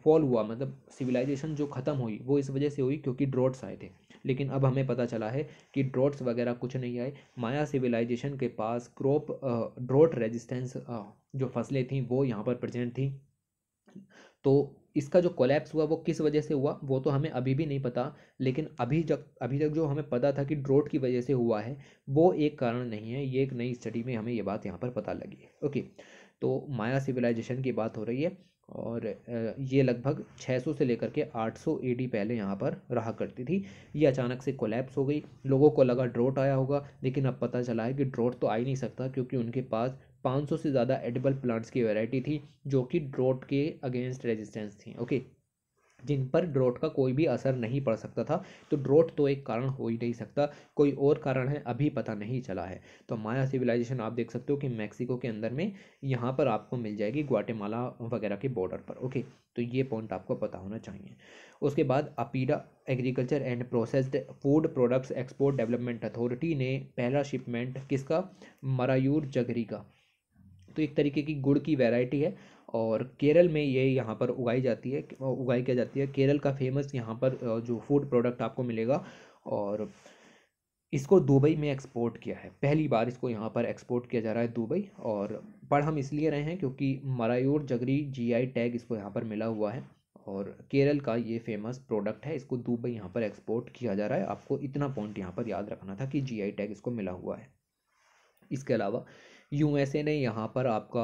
Speaker 1: फॉल हुआ मतलब सिविलाइजेशन जो ख़त्म हुई वो इस वजह से हुई क्योंकि ड्रॉट्स आए थे लेकिन अब हमें पता चला है कि ड्रॉट्स वगैरह कुछ नहीं आए माया सिविलाइजेशन के पास क्रॉप ड्रॉट रेजिस्टेंस जो फसलें थीं वो यहाँ पर प्रजेंट थी तो इसका जो कोलैप्स हुआ वो किस वजह से हुआ वो तो हमें अभी भी नहीं पता लेकिन अभी जब अभी तक जो हमें पता था कि ड्रोट की वजह से हुआ है वो एक कारण नहीं है ये एक नई स्टडी में हमें ये बात यहाँ पर पता लगी है ओके तो माया सिविलाइजेशन की बात हो रही है और ये लगभग 600 से लेकर के 800 सौ पहले यहाँ पर रहा करती थी ये अचानक से कोलैप्स हो गई लोगों को लगा ड्रोट आया होगा लेकिन अब पता चला है कि ड्रोट तो आ ही नहीं सकता क्योंकि उनके पास 500 से ज़्यादा एडिबल प्लांट्स की वैरायटी थी जो कि ड्रोट के अगेंस्ट रेजिस्टेंस थी ओके जिन पर ड्रोट का कोई भी असर नहीं पड़ सकता था तो ड्रोट तो एक कारण हो ही नहीं सकता कोई और कारण है अभी पता नहीं चला है तो माया सिविलाइजेशन आप देख सकते हो कि मैक्सिको के अंदर में यहाँ पर आपको मिल जाएगी ग्वाटेमाला वगैरह के बॉर्डर पर ओके तो ये पॉइंट आपको पता होना चाहिए उसके बाद APEDA agriculture and processed food products export development authority ने पहला शिपमेंट किसका मरायूर जगरी का तो एक तरीके की गुड़ की वैरायटी है और केरल में ये यहाँ पर उगाई जाती है उगाई किया जाती है केरल का फेमस यहाँ पर जो फूड प्रोडक्ट आपको मिलेगा और इसको दुबई में एक्सपोर्ट किया है पहली बार इसको यहाँ पर एक्सपोर्ट किया जा रहा है दुबई और पढ़ हम इसलिए रहे हैं क्योंकि मरायूर जगरी जीआई टैग इसको यहाँ पर मिला हुआ है और केरल का ये फेमस प्रोडक्ट है इसको दुबई यहाँ पर एक्सपोर्ट किया जा रहा है आपको इतना पॉइंट यहाँ पर याद रखना था कि जी टैग इसको मिला हुआ है इसके अलावा यूएसए ने यहाँ पर आपका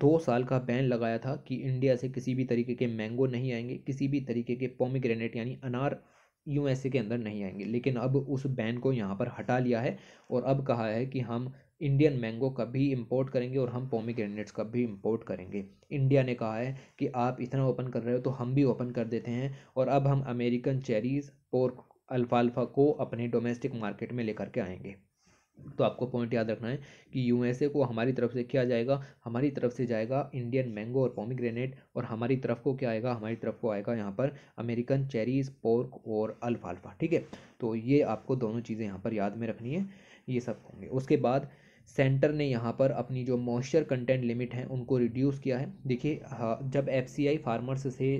Speaker 1: दो साल का बैन लगाया था कि इंडिया से किसी भी तरीके के मैंगो नहीं आएंगे किसी भी तरीके के पोमीग्रेनेट यानी अनार यूएसए के अंदर नहीं आएंगे लेकिन अब उस बैन को यहाँ पर हटा लिया है और अब कहा है कि हम इंडियन मैंगो का भी इम्पोर्ट करेंगे और हम पोमीग्रेनेट्स का भी इम्पोर्ट करेंगे इंडिया ने कहा है कि आप इतना ओपन कर रहे हो तो हम भी ओपन कर देते हैं और अब हम अमेरिकन चेरीज़ पोर्क अल्फाल्फा को अपने डोमेस्टिक मार्केट में लेकर के आएंगे तो आपको पॉइंट याद रखना है कि यूएसए को हमारी तरफ से क्या जाएगा हमारी तरफ से जाएगा इंडियन मैंगो और पॉमीग्रेनेट और हमारी तरफ को क्या आएगा हमारी तरफ को आएगा यहाँ पर अमेरिकन चेरीज पोर्क और अल्फाल्फा ठीक है तो ये आपको दोनों चीज़ें यहाँ पर याद में रखनी है ये सब होंगे उसके बाद सेंटर ने यहाँ पर अपनी जो मॉइस्चर कंटेंट लिमिट है उनको रिड्यूस किया है देखिए हाँ, जब एफ फार्मर्स से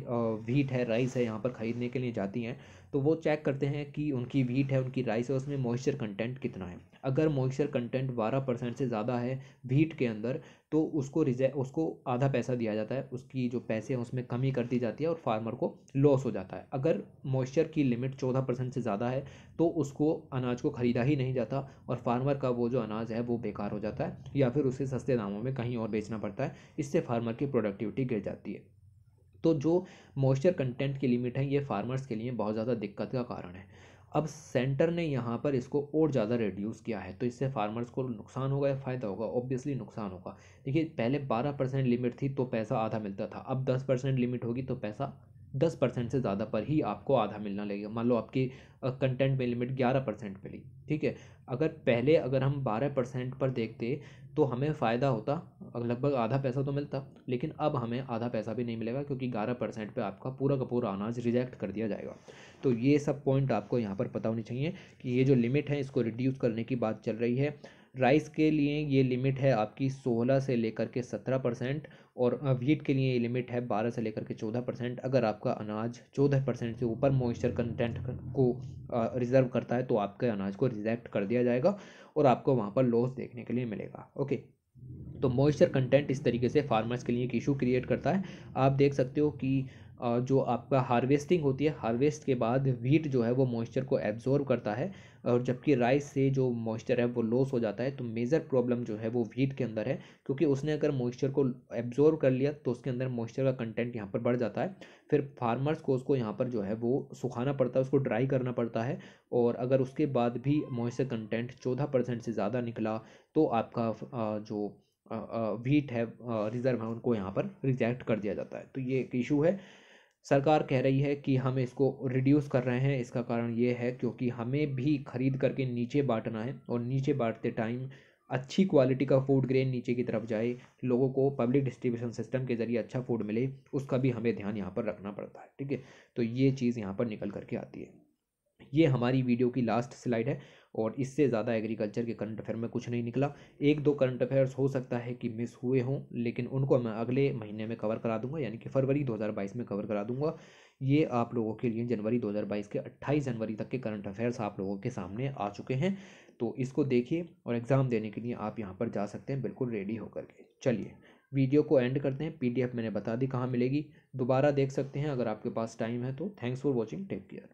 Speaker 1: वीट है राइस है यहाँ पर ख़रीदने के लिए जाती हैं तो वो चेक करते हैं कि उनकी व्हीट है उनकी राइस है उसमें मॉइस्चर कंटेंट कितना है अगर मॉइस्चर कंटेंट बारह परसेंट से ज़्यादा है वीट के अंदर तो उसको रिजे उसको आधा पैसा दिया जाता है उसकी जो पैसे हैं उसमें कमी कर दी जाती है और फार्मर को लॉस हो जाता है अगर मॉइस्चर की लिमिट चौदह परसेंट से ज़्यादा है तो उसको अनाज को ख़रीदा ही नहीं जाता और फार्मर का वो जो अनाज है वो बेकार हो जाता है या फिर उसे सस्ते दामों में कहीं और बेचना पड़ता है इससे फार्मर की प्रोडक्टिविटी गिर जाती है तो जो मॉइस्चर कंटेंट की लिमिट है ये फार्मर्स के लिए बहुत ज़्यादा दिक्कत का कारण है अब सेंटर ने यहाँ पर इसको और ज़्यादा रिड्यूस किया है तो इससे फार्मर्स को नुकसान होगा या फ़ायदा होगा ऑब्वियसली नुकसान होगा देखिए पहले बारह परसेंट लिमिट थी तो पैसा आधा मिलता था अब दस परसेंट लिमिट होगी तो पैसा दस परसेंट से ज़्यादा पर ही आपको आधा मिलना लगेगा मान लो आपकी कंटेंट में लिमिट ग्यारह परसेंट मिली ठीक है अगर पहले अगर हम बारह परसेंट पर देखते तो हमें फ़ायदा होता लगभग आधा पैसा तो मिलता लेकिन अब हमें आधा पैसा भी नहीं मिलेगा क्योंकि ग्यारह परसेंट पर आपका पूरा का पूरा अनाज रिजेक्ट कर दिया जाएगा तो ये सब पॉइंट आपको यहाँ पर पता होनी चाहिए कि ये जो लिमिट है इसको रिड्यूस करने की बात चल रही है राइस के लिए ये लिमिट है आपकी सोलह से लेकर के सत्रह परसेंट और वीट के लिए ये लिमिट है बारह से लेकर के चौदह परसेंट अगर आपका अनाज चौदह परसेंट से ऊपर मॉइस्चर कंटेंट को रिज़र्व करता है तो आपके अनाज को रिजेक्ट कर दिया जाएगा और आपको वहाँ पर लॉस देखने के लिए मिलेगा ओके तो मॉइस्चर कंटेंट इस तरीके से फार्मर्स के लिए एक इशू क्रिएट करता है आप देख सकते हो कि जो आपका हार्वेस्टिंग होती है हार्वेस्ट के बाद वीट जो है वो मॉइस्चर को एब्जॉर्व करता है और जबकि राइस से जो मॉइस्चर है वो लॉस हो जाता है तो मेजर प्रॉब्लम जो है वो व्हीट के अंदर है क्योंकि उसने अगर मॉइस्चर को एब्जॉर्व कर लिया तो उसके अंदर मॉइस्चर का कंटेंट यहाँ पर बढ़ जाता है फिर फार्मर्स को उसको यहाँ पर जो है वो सुखाना पड़ता है उसको ड्राई करना पड़ता है और अगर उसके बाद भी मॉइस्चर कंटेंट चौदह परसेंट से ज़्यादा निकला तो आपका जो व्हीट है रिज़र्व है उनको यहाँ पर रिजेक्ट कर दिया जाता है तो ये एक इशू है सरकार कह रही है कि हम इसको रिड्यूस कर रहे हैं इसका कारण ये है क्योंकि हमें भी खरीद करके नीचे बांटना है और नीचे बांटते टाइम अच्छी क्वालिटी का फूड ग्रेन नीचे की तरफ जाए लोगों को पब्लिक डिस्ट्रीब्यूशन सिस्टम के ज़रिए अच्छा फूड मिले उसका भी हमें ध्यान यहाँ पर रखना पड़ता है ठीक है तो ये चीज़ यहाँ पर निकल करके आती है ये हमारी वीडियो की लास्ट स्लाइड है और इससे ज़्यादा एग्रीकल्चर के करंट अफेयर में कुछ नहीं निकला एक दो करंट अफेयर्स हो सकता है कि मिस हुए हों लेकिन उनको मैं अगले महीने में कवर करा दूंगा यानी कि फरवरी 2022 में कवर करा दूंगा ये आप लोगों के लिए जनवरी 2022 के 28 जनवरी तक के करंट अफेयर्स आप लोगों के सामने आ चुके हैं तो इसको देखिए और एग्ज़ाम देने के लिए आप यहाँ पर जा सकते हैं बिल्कुल रेडी होकर के चलिए वीडियो को एंड करते हैं पीडीएफ मैंने बता दी कहाँ मिलेगी दोबारा देख सकते हैं अगर आपके पास टाइम है तो thanks for watching take care